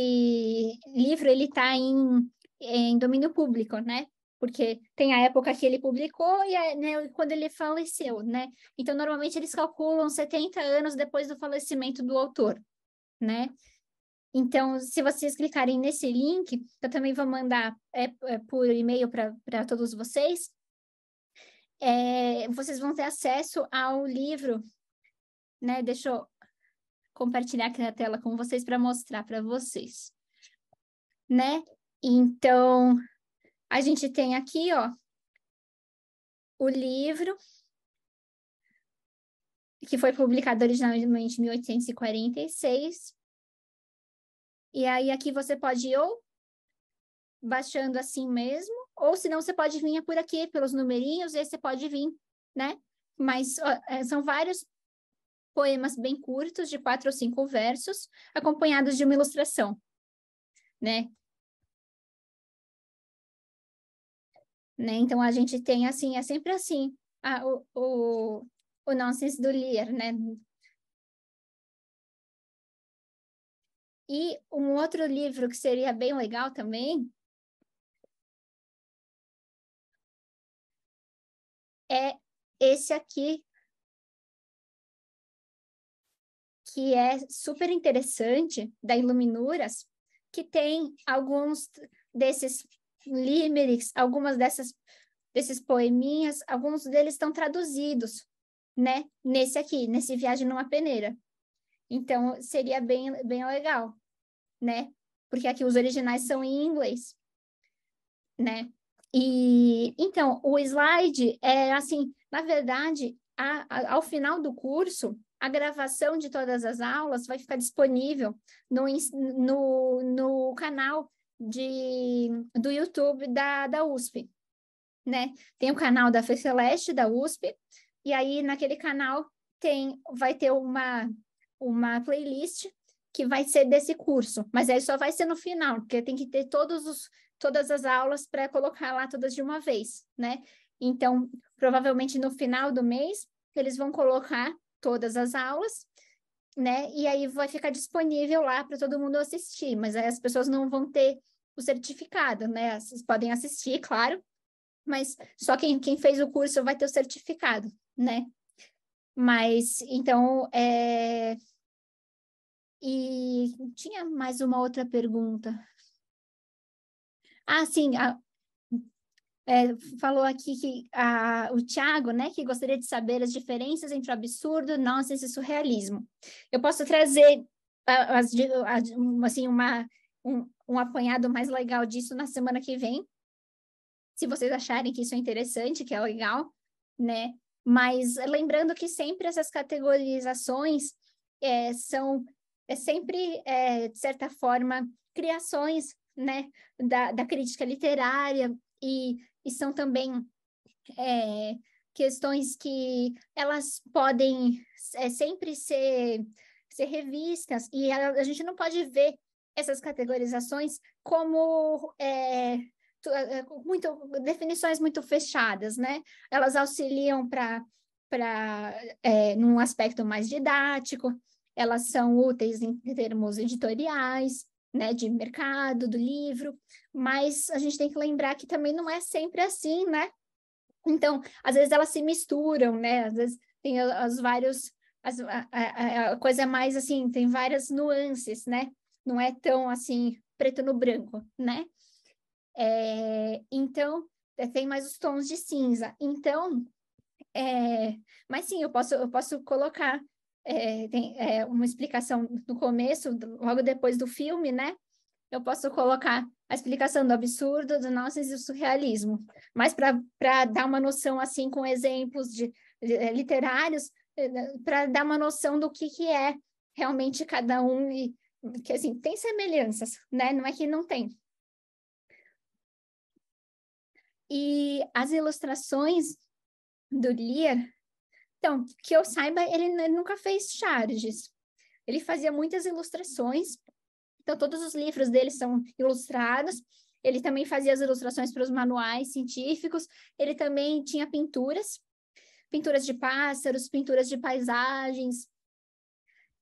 livro ele está em, em domínio público, né? porque tem a época que ele publicou e né, quando ele faleceu, né? Então, normalmente eles calculam 70 anos depois do falecimento do autor, né? Então, se vocês clicarem nesse link, eu também vou mandar é, é, por e-mail para todos vocês. É, vocês vão ter acesso ao livro, né? Deixa eu compartilhar aqui na tela com vocês para mostrar para vocês, né? Então, a gente tem aqui, ó, o livro que foi publicado originalmente em 1846 e aí aqui você pode ou baixando assim mesmo, ou senão você pode vir por aqui, pelos numerinhos, e aí você pode vir, né? Mas ó, é, são vários poemas bem curtos, de quatro ou cinco versos, acompanhados de uma ilustração, né? Né? Então a gente tem assim, é sempre assim, a, ah, o, o, o nonsense do Lear, né? E um outro livro que seria bem legal também é esse aqui, que é super interessante, da Iluminuras, que tem alguns desses limericks, algumas dessas desses poeminhas, alguns deles estão traduzidos, né? Nesse aqui, nesse Viagem numa Peneira. Então, seria bem, bem legal, né? Porque aqui os originais são em inglês, né? E, então, o slide é assim, na verdade, a, a, ao final do curso, a gravação de todas as aulas vai ficar disponível no, no, no canal de, do YouTube da, da USP, né? Tem o canal da FECELESTE, da USP, e aí naquele canal tem, vai ter uma, uma playlist que vai ser desse curso, mas aí só vai ser no final, porque tem que ter todos os, todas as aulas para colocar lá todas de uma vez, né? Então, provavelmente no final do mês, eles vão colocar todas as aulas, né? E aí vai ficar disponível lá para todo mundo assistir, mas aí as pessoas não vão ter o certificado, né? Vocês podem assistir, claro, mas só quem, quem fez o curso vai ter o certificado, né? Mas, então, é... E tinha mais uma outra pergunta. Ah, sim, a... é, falou aqui que a, o Tiago, né, que gostaria de saber as diferenças entre o absurdo, nonsense e surrealismo. Eu posso trazer as, as, assim, uma, um, um apanhado mais legal disso na semana que vem, se vocês acharem que isso é interessante, que é legal, né? Mas lembrando que sempre essas categorizações é, são é sempre, é, de certa forma, criações né, da, da crítica literária e, e são também é, questões que elas podem é, sempre ser, ser revistas e a, a gente não pode ver essas categorizações como é, eh, eh, muito, definições muito fechadas, né? Elas auxiliam para é, eh, num aspecto mais didático, elas são úteis em termos editoriais, né, de mercado, do livro, mas a gente tem que lembrar que também não é sempre assim, né? Então, às vezes elas se misturam, né? Às vezes tem os vários as, a, a, a, coisa mais assim, tem várias nuances, né? Não é tão assim preto no branco, né? É, então, é, tem mais os tons de cinza. Então, é, mas sim, eu posso, eu posso colocar é, tem, é, uma explicação no começo, logo depois do filme, né? Eu posso colocar a explicação do absurdo, do nonsense e do surrealismo. Mas para dar uma noção, assim, com exemplos de, de é, literários, né, para dar uma noção do que, que é realmente cada um e que, assim, tem semelhanças, né? Não é que não tem, e as ilustrações do Lear, então, que eu saiba, ele nunca fez charges. Ele fazia muitas ilustrações, então todos os livros dele são ilustrados. Ele também fazia as ilustrações para os manuais científicos. Ele também tinha pinturas, pinturas de pássaros, pinturas de paisagens,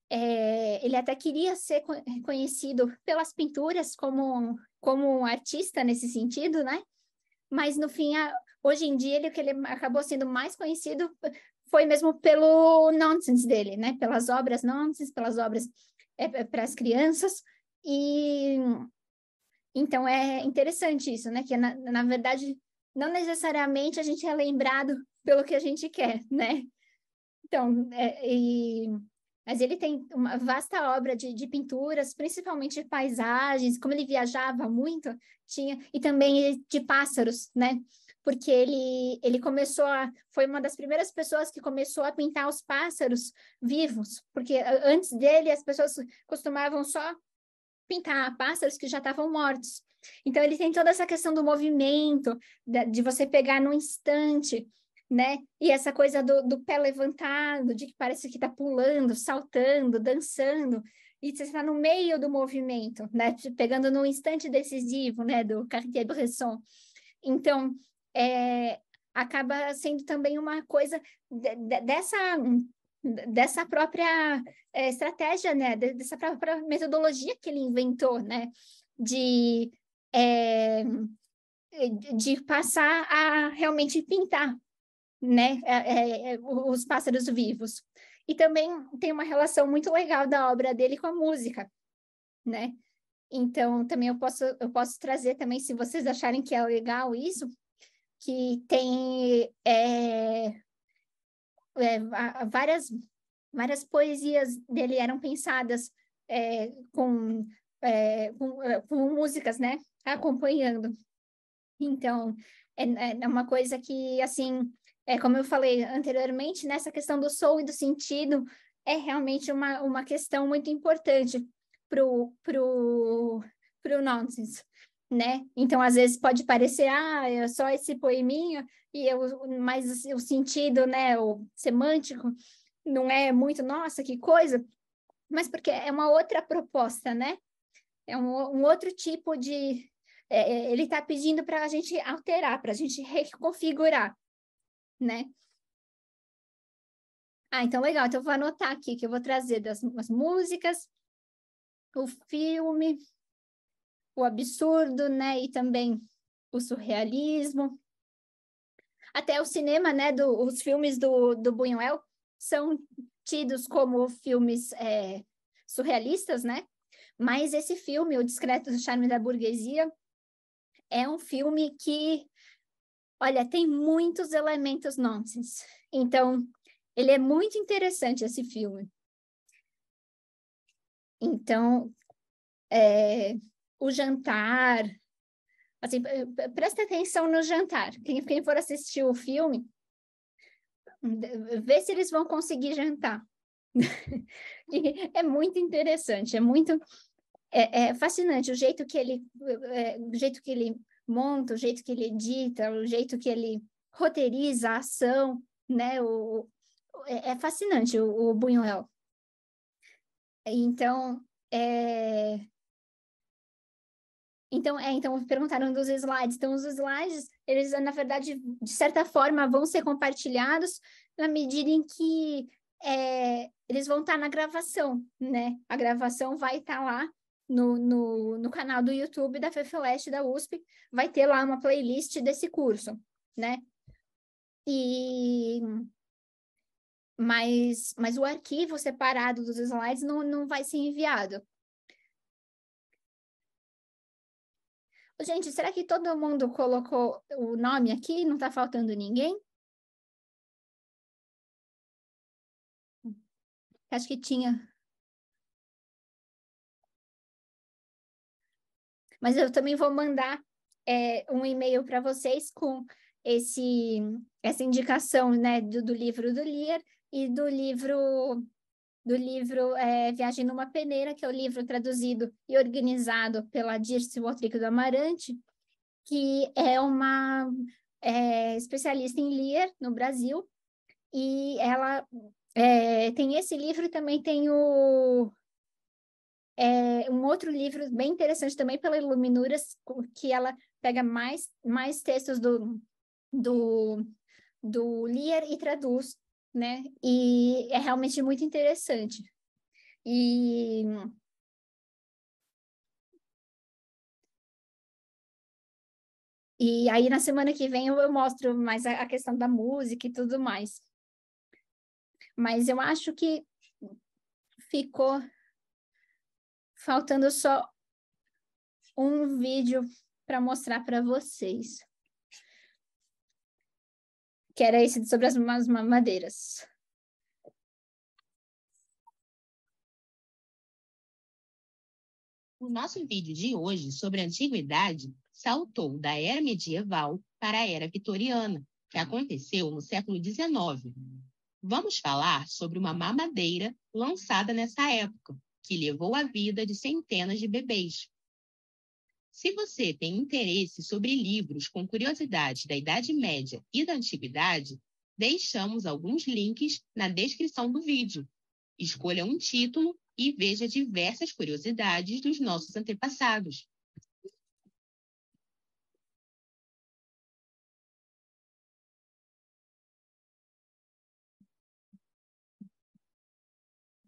é, ele até queria ser conhecido pelas pinturas como, como um artista nesse sentido, né? mas no fim, a, hoje em dia, ele, que ele acabou sendo mais conhecido foi mesmo pelo nonsense dele, né? Pelas obras nonsense, pelas obras é, é para as crianças. E então é interessante isso, né? Que na, na verdade não necessariamente a gente é lembrado pelo que a gente quer, né? Então, é, e mas ele tem uma vasta obra de, de, pinturas, principalmente de paisagens, como ele viajava muito, tinha, e também de pássaros, né? Porque ele, ele começou a. Foi uma das primeiras pessoas que começou a pintar os pássaros vivos, porque antes dele as pessoas costumavam só pintar pássaros que já estavam mortos. Então ele tem toda essa questão do movimento, de, de você pegar no instante né? E essa coisa do, do pé levantado, de que parece que está pulando, saltando, dançando, e você está no meio do movimento, né? Tipo, pegando no instante decisivo, né? Do Cartier-Bresson. Então, é, acaba sendo também uma coisa de, de, dessa dessa própria é, estratégia, né? Dessa própria metodologia que ele inventou, né? De é, de passar a realmente pintar né, é, é, é os pássaros vivos. E também tem uma relação muito legal da obra dele com a música, né? Então, também eu posso, eu posso trazer também, se vocês acharem que é legal isso, que tem é, é várias, várias poesias dele eram pensadas é, com, com, com músicas, né? Acompanhando. Então, é, uma coisa que, assim, é, como eu falei anteriormente, nessa né, questão do som e do sentido, é realmente uma, uma questão muito importante para o pro, pro nonsense, né? Então, às vezes pode parecer, ah, é só esse poeminho, e eu, mas o sentido, né, o semântico, não é muito, nossa, que coisa, mas porque é uma outra proposta, né? É um, um outro tipo de. É, é ele está pedindo para a gente alterar, para a gente reconfigurar né? Ah, então legal. Então eu vou anotar aqui que eu vou trazer das as músicas, o filme, o absurdo, né? E também o surrealismo. Até o cinema, né? Do, os filmes do, do Buñuel são tidos como filmes é, surrealistas, né? Mas esse filme, O Discreto do Charme da Burguesia, é um filme que Olha, tem muitos elementos nonsense. Então, ele é muito interessante esse filme. Então, é, o jantar, assim, presta atenção no jantar. Quem, quem for assistir o filme, vê se eles vão conseguir jantar. é muito interessante, é muito é, é fascinante o jeito que ele, é, o jeito que ele monta, o jeito que ele edita, o jeito que ele roteiriza a ação, né? O, é, é fascinante o, o Buñuel. Então, é... Então, é, então perguntaram dos slides. Então, os slides, eles, na verdade, de certa forma, vão ser compartilhados na medida em que é, eles vão estar tá na gravação, né? A gravação vai estar tá lá no, no, no canal do YouTube da FEFELESTE da USP, vai ter lá uma playlist desse curso, né? E mas, mas o arquivo separado dos slides não, não vai ser enviado. Gente, será que todo mundo colocou o nome aqui? Não está faltando ninguém? Acho que tinha. Mas eu também vou mandar é, um e-mail para vocês com esse essa indicação né, do, do, livro do Lear e do livro do livro é, Viagem numa Peneira, que é o livro traduzido e organizado pela Dirce Waltrico do Amarante, que é uma é, especialista em Lear no Brasil, e ela é, tem esse livro e também tem o é, um outro livro bem interessante também pela Iluminuras, que ela pega mais, mais textos do, do, do Lear e traduz, né? E é realmente muito interessante. E E aí, na semana que vem, eu, mostro mais a, questão da música e tudo mais. Mas eu acho que ficou faltando só um vídeo para mostrar para vocês. Que era esse sobre as mamadeiras. O nosso vídeo de hoje sobre a antiguidade saltou da era medieval para a era vitoriana, que aconteceu no século XIX. Vamos falar sobre uma mamadeira lançada nessa época, que levou à vida de centenas de bebês. Se você tem interesse sobre livros com curiosidades da Idade Média e da Antiguidade, deixamos alguns links na descrição do vídeo. Escolha um título e veja diversas curiosidades dos nossos antepassados.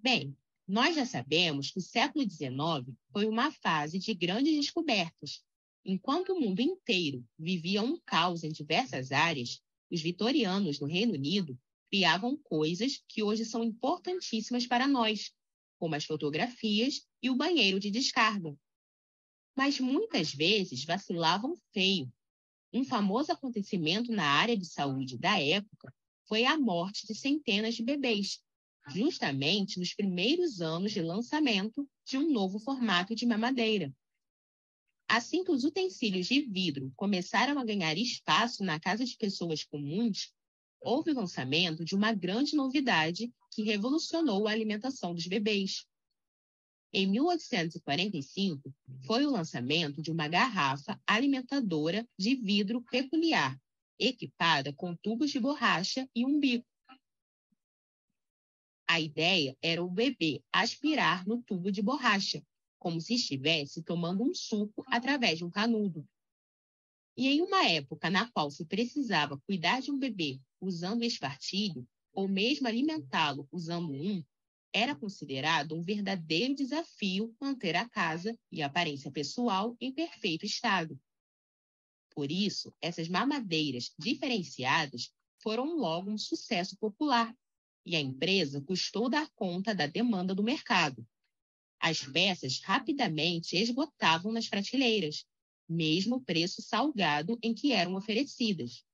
Bem, nós já sabemos que o século XIX foi uma fase de grandes descobertas. Enquanto o mundo inteiro vivia um caos em diversas áreas, os vitorianos no Reino Unido criavam coisas que hoje são importantíssimas para nós, como as fotografias e o banheiro de descarga. Mas muitas vezes vacilavam feio. Um famoso acontecimento na área de saúde da época foi a morte de centenas de bebês, justamente nos primeiros anos de lançamento de um novo formato de mamadeira. Assim que os utensílios de vidro começaram a ganhar espaço na casa de pessoas comuns, houve o lançamento de uma grande novidade que revolucionou a alimentação dos bebês. Em 1845, foi o lançamento de uma garrafa alimentadora de vidro peculiar, equipada com tubos de borracha e um bico, a ideia era o bebê aspirar no tubo de borracha, como se estivesse tomando um suco através de um canudo. E em uma época na qual se precisava cuidar de um bebê usando espartilho, ou mesmo alimentá-lo usando um, era considerado um verdadeiro desafio manter a casa e a aparência pessoal em perfeito estado. Por isso, essas mamadeiras diferenciadas foram logo um sucesso popular e a empresa custou dar conta da demanda do mercado. As peças rapidamente esgotavam nas prateleiras, mesmo o preço salgado em que eram oferecidas.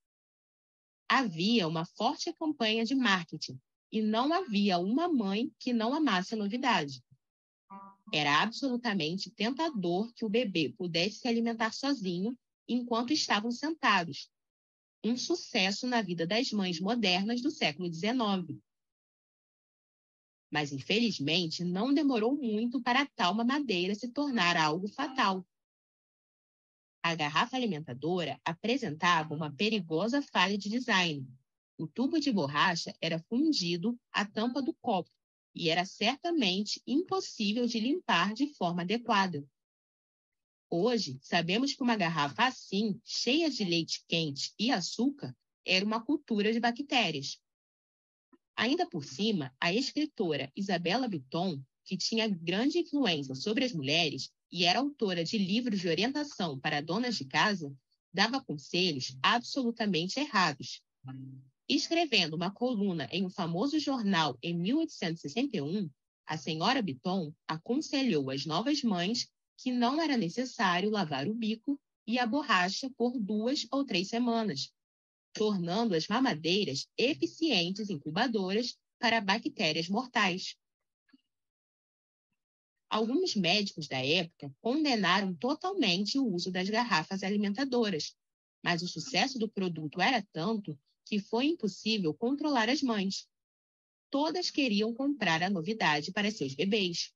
Havia uma forte campanha de marketing e não havia uma mãe que não amasse a novidade. Era absolutamente tentador que o bebê pudesse se alimentar sozinho enquanto estavam sentados. Um sucesso na vida das mães modernas do século XIX. Mas, infelizmente, não demorou muito para tal mamadeira madeira se tornar algo fatal. A garrafa alimentadora apresentava uma perigosa falha de design. O tubo de borracha era fundido à tampa do copo e era certamente impossível de limpar de forma adequada. Hoje, sabemos que uma garrafa assim, cheia de leite quente e açúcar, era uma cultura de bactérias. Ainda por cima, a escritora Isabela Bitton, que tinha grande influência sobre as mulheres e era autora de livros de orientação para donas de casa, dava conselhos absolutamente errados. Escrevendo uma coluna em um famoso jornal em 1861, a senhora Bitton aconselhou as novas mães que não era necessário lavar o bico e a borracha por duas ou três semanas, tornando as mamadeiras eficientes incubadoras para bactérias mortais. Alguns médicos da época condenaram totalmente o uso das garrafas alimentadoras, mas o sucesso do produto era tanto que foi impossível controlar as mães. Todas queriam comprar a novidade para seus bebês.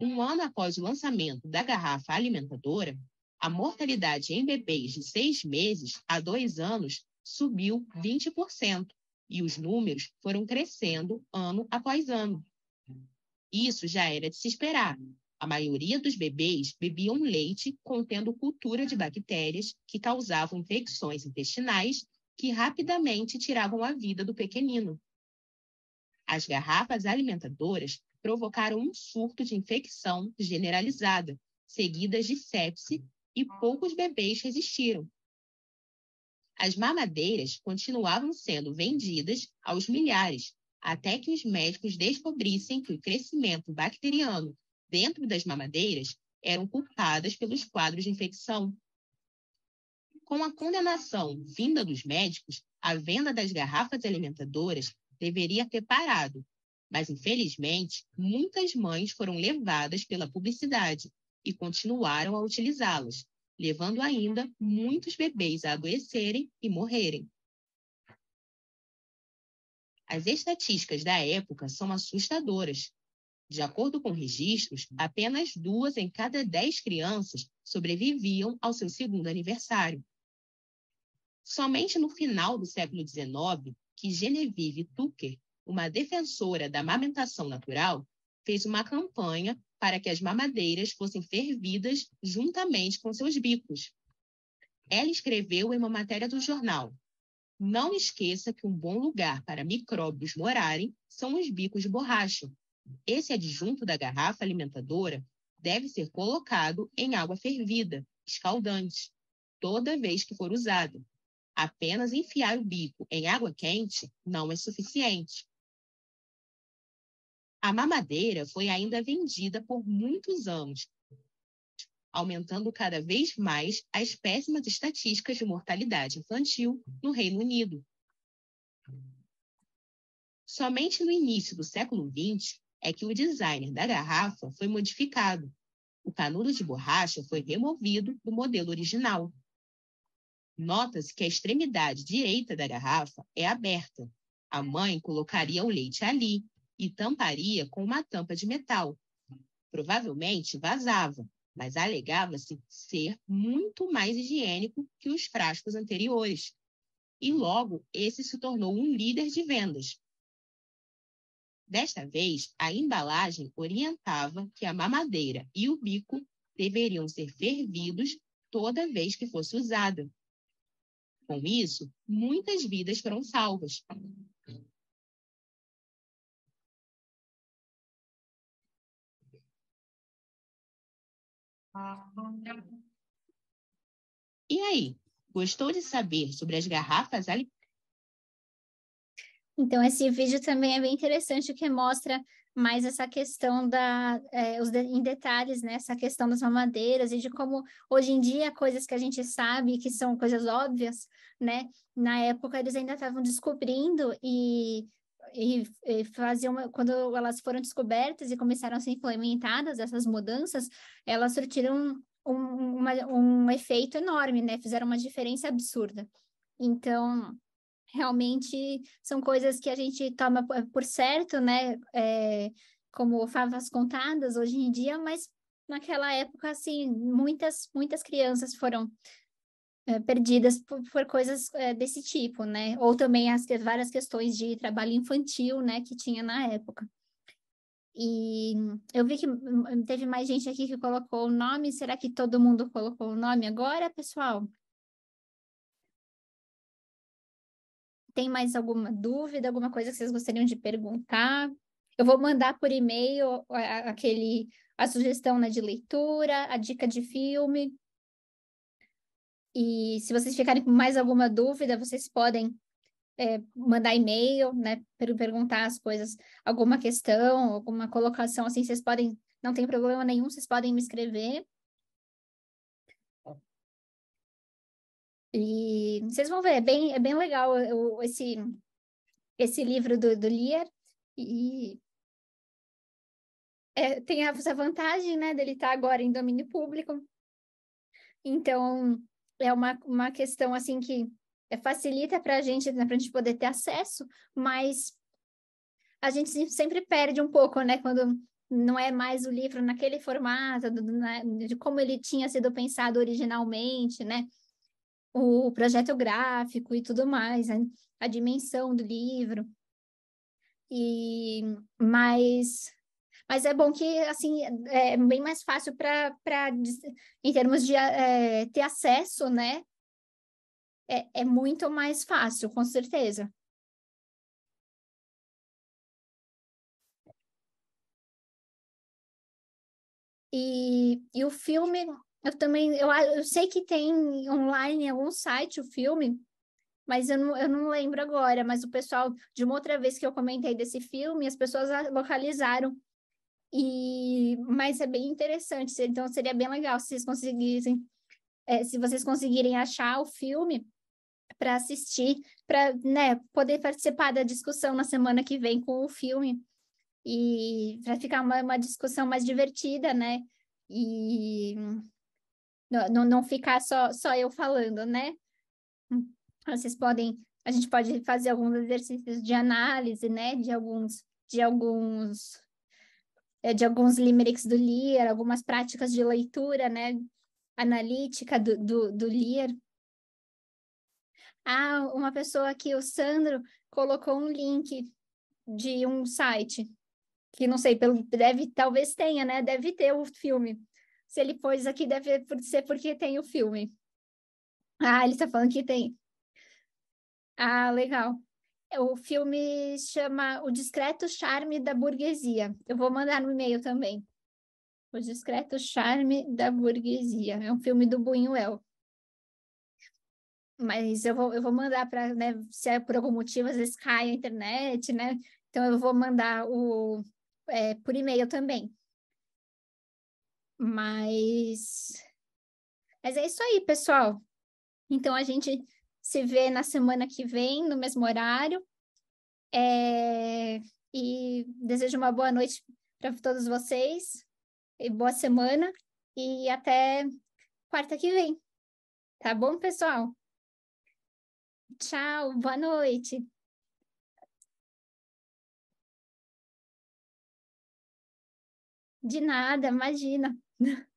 Um ano após o lançamento da garrafa alimentadora, a mortalidade em bebês de seis meses a dois anos subiu 20%, e os números foram crescendo ano após ano. Isso já era de se esperar. A maioria dos bebês bebiam leite contendo cultura de bactérias que causavam infecções intestinais que rapidamente tiravam a vida do pequenino. As garrafas alimentadoras provocaram um surto de infecção generalizada, seguidas de sepse e hum. poucos bebês resistiram. As mamadeiras continuavam sendo vendidas aos milhares, até que os médicos descobrissem que o crescimento bacteriano dentro das mamadeiras eram culpadas pelos quadros de infecção. Com a condenação vinda dos médicos, a venda das garrafas alimentadoras deveria ter parado, mas infelizmente muitas mães foram levadas pela publicidade e continuaram a utilizá-los, levando ainda muitos bebês a adoecerem e morrerem. As estatísticas da época são assustadoras. De acordo com registros, apenas duas em cada dez crianças sobreviviam ao seu segundo aniversário. Somente no final do século XIX que Genevieve Tucker, uma defensora da amamentação natural, fez uma campanha para que as mamadeiras fossem fervidas juntamente com seus bicos. Ela escreveu em uma matéria do jornal: Não esqueça que um bom lugar para micróbios morarem são os bicos de borracha. Esse adjunto da garrafa alimentadora deve ser colocado em água fervida, escaldante, toda vez que for usado. Apenas enfiar o bico em água quente não é suficiente. A mamadeira foi ainda vendida por muitos anos, aumentando cada vez mais as péssimas estatísticas de mortalidade infantil no Reino Unido. Somente no início do século XX é que o design da garrafa foi modificado. O canudo de borracha foi removido do modelo original. Nota-se que a extremidade direita da garrafa é aberta. A mãe colocaria o leite ali e tamparia com uma tampa de metal. Provavelmente vazava, mas alegava-se ser muito mais higiênico que os frascos anteriores. E logo esse se tornou um líder de vendas. Desta vez, a embalagem orientava que a mamadeira e o bico deveriam ser fervidos toda vez que fosse usada. Com isso, muitas vidas foram salvas. E aí, gostou de saber sobre as garrafas ali? Então, esse vídeo também é bem interessante, que mostra mais essa questão da, é, os de, em detalhes, né, essa questão das mamadeiras e de como hoje em dia coisas que a gente sabe que são coisas óbvias, né, na época eles ainda estavam descobrindo e e, e faziam quando elas foram descobertas e começaram a ser implementadas essas mudanças, elas surtiram um, uma, um efeito enorme, né? Fizeram uma diferença absurda. Então, realmente são coisas que a gente toma por certo, né? É, como favas contadas hoje em dia, mas naquela época, assim, muitas, muitas crianças foram é, perdidas por, por coisas é, desse tipo, né? Ou também as várias questões de trabalho infantil, né, que tinha na época. E eu vi que teve mais gente aqui que colocou o nome. Será que todo mundo colocou o nome agora, pessoal? Tem mais alguma dúvida, alguma coisa que vocês gostariam de perguntar? Eu vou mandar por e-mail aquele a sugestão né, de leitura, a dica de filme, e se vocês ficarem com mais alguma dúvida, vocês podem é, mandar e-mail, né, para perguntar as coisas, alguma questão, alguma colocação, assim, vocês podem, não tem problema nenhum, vocês podem me escrever. E vocês vão ver, é bem, é bem legal eu, é, esse, esse livro do, do Lear, e é, tem essa vantagem, né, dele estar tá agora em domínio público, então, é uma, uma questão assim que é, facilita para a gente, né, para a gente poder ter acesso, mas a gente sempre perde um pouco, né? Quando não é mais o livro naquele formato, do, né, de como ele tinha sido pensado originalmente, né? O projeto gráfico e tudo mais, né, a dimensão do livro. E mas mas é bom que, assim, é, é bem mais fácil para, em termos de é, ter acesso, né? É, é muito mais fácil, com certeza. E, e o filme, eu também, eu, eu sei que tem online em algum site o filme, mas eu não, eu não lembro agora, mas o pessoal, de uma outra vez que eu comentei desse filme, as pessoas localizaram e, mas é bem interessante, então seria bem legal se vocês conseguissem, é, se vocês conseguirem achar o filme para assistir, para né, poder participar da discussão na semana que vem com o filme e para ficar uma, uma, discussão mais divertida, né? E não, não, não ficar só, só eu falando, né? Vocês podem, a gente pode fazer alguns exercícios de análise, né? De alguns, de alguns eh, de alguns limericks do Lear, algumas práticas de leitura, né, analítica do, do, do Lear. Ah, uma pessoa aqui o Sandro colocou um link de um site que não sei, pelo, deve, talvez tenha, né? Deve ter o filme. Se ele pôs aqui, deve ser porque tem o filme. Ah, ele está falando que tem. Ah, legal. O filme chama O Discreto Charme da Burguesia. Eu vou mandar no e-mail também. O Discreto Charme da Burguesia. É um filme do Buñuel. Mas eu vou, eu vou mandar para, né, se é por algum motivo, às vezes cai a internet, né? Então eu vou mandar o, é, por e-mail também. Mas, mas é isso aí, pessoal. Então a gente se vê na semana que vem, no mesmo horário. É... E desejo uma boa noite para todos vocês, e boa semana, e até quarta que vem. Tá bom, pessoal? Tchau, boa noite. De nada, imagina.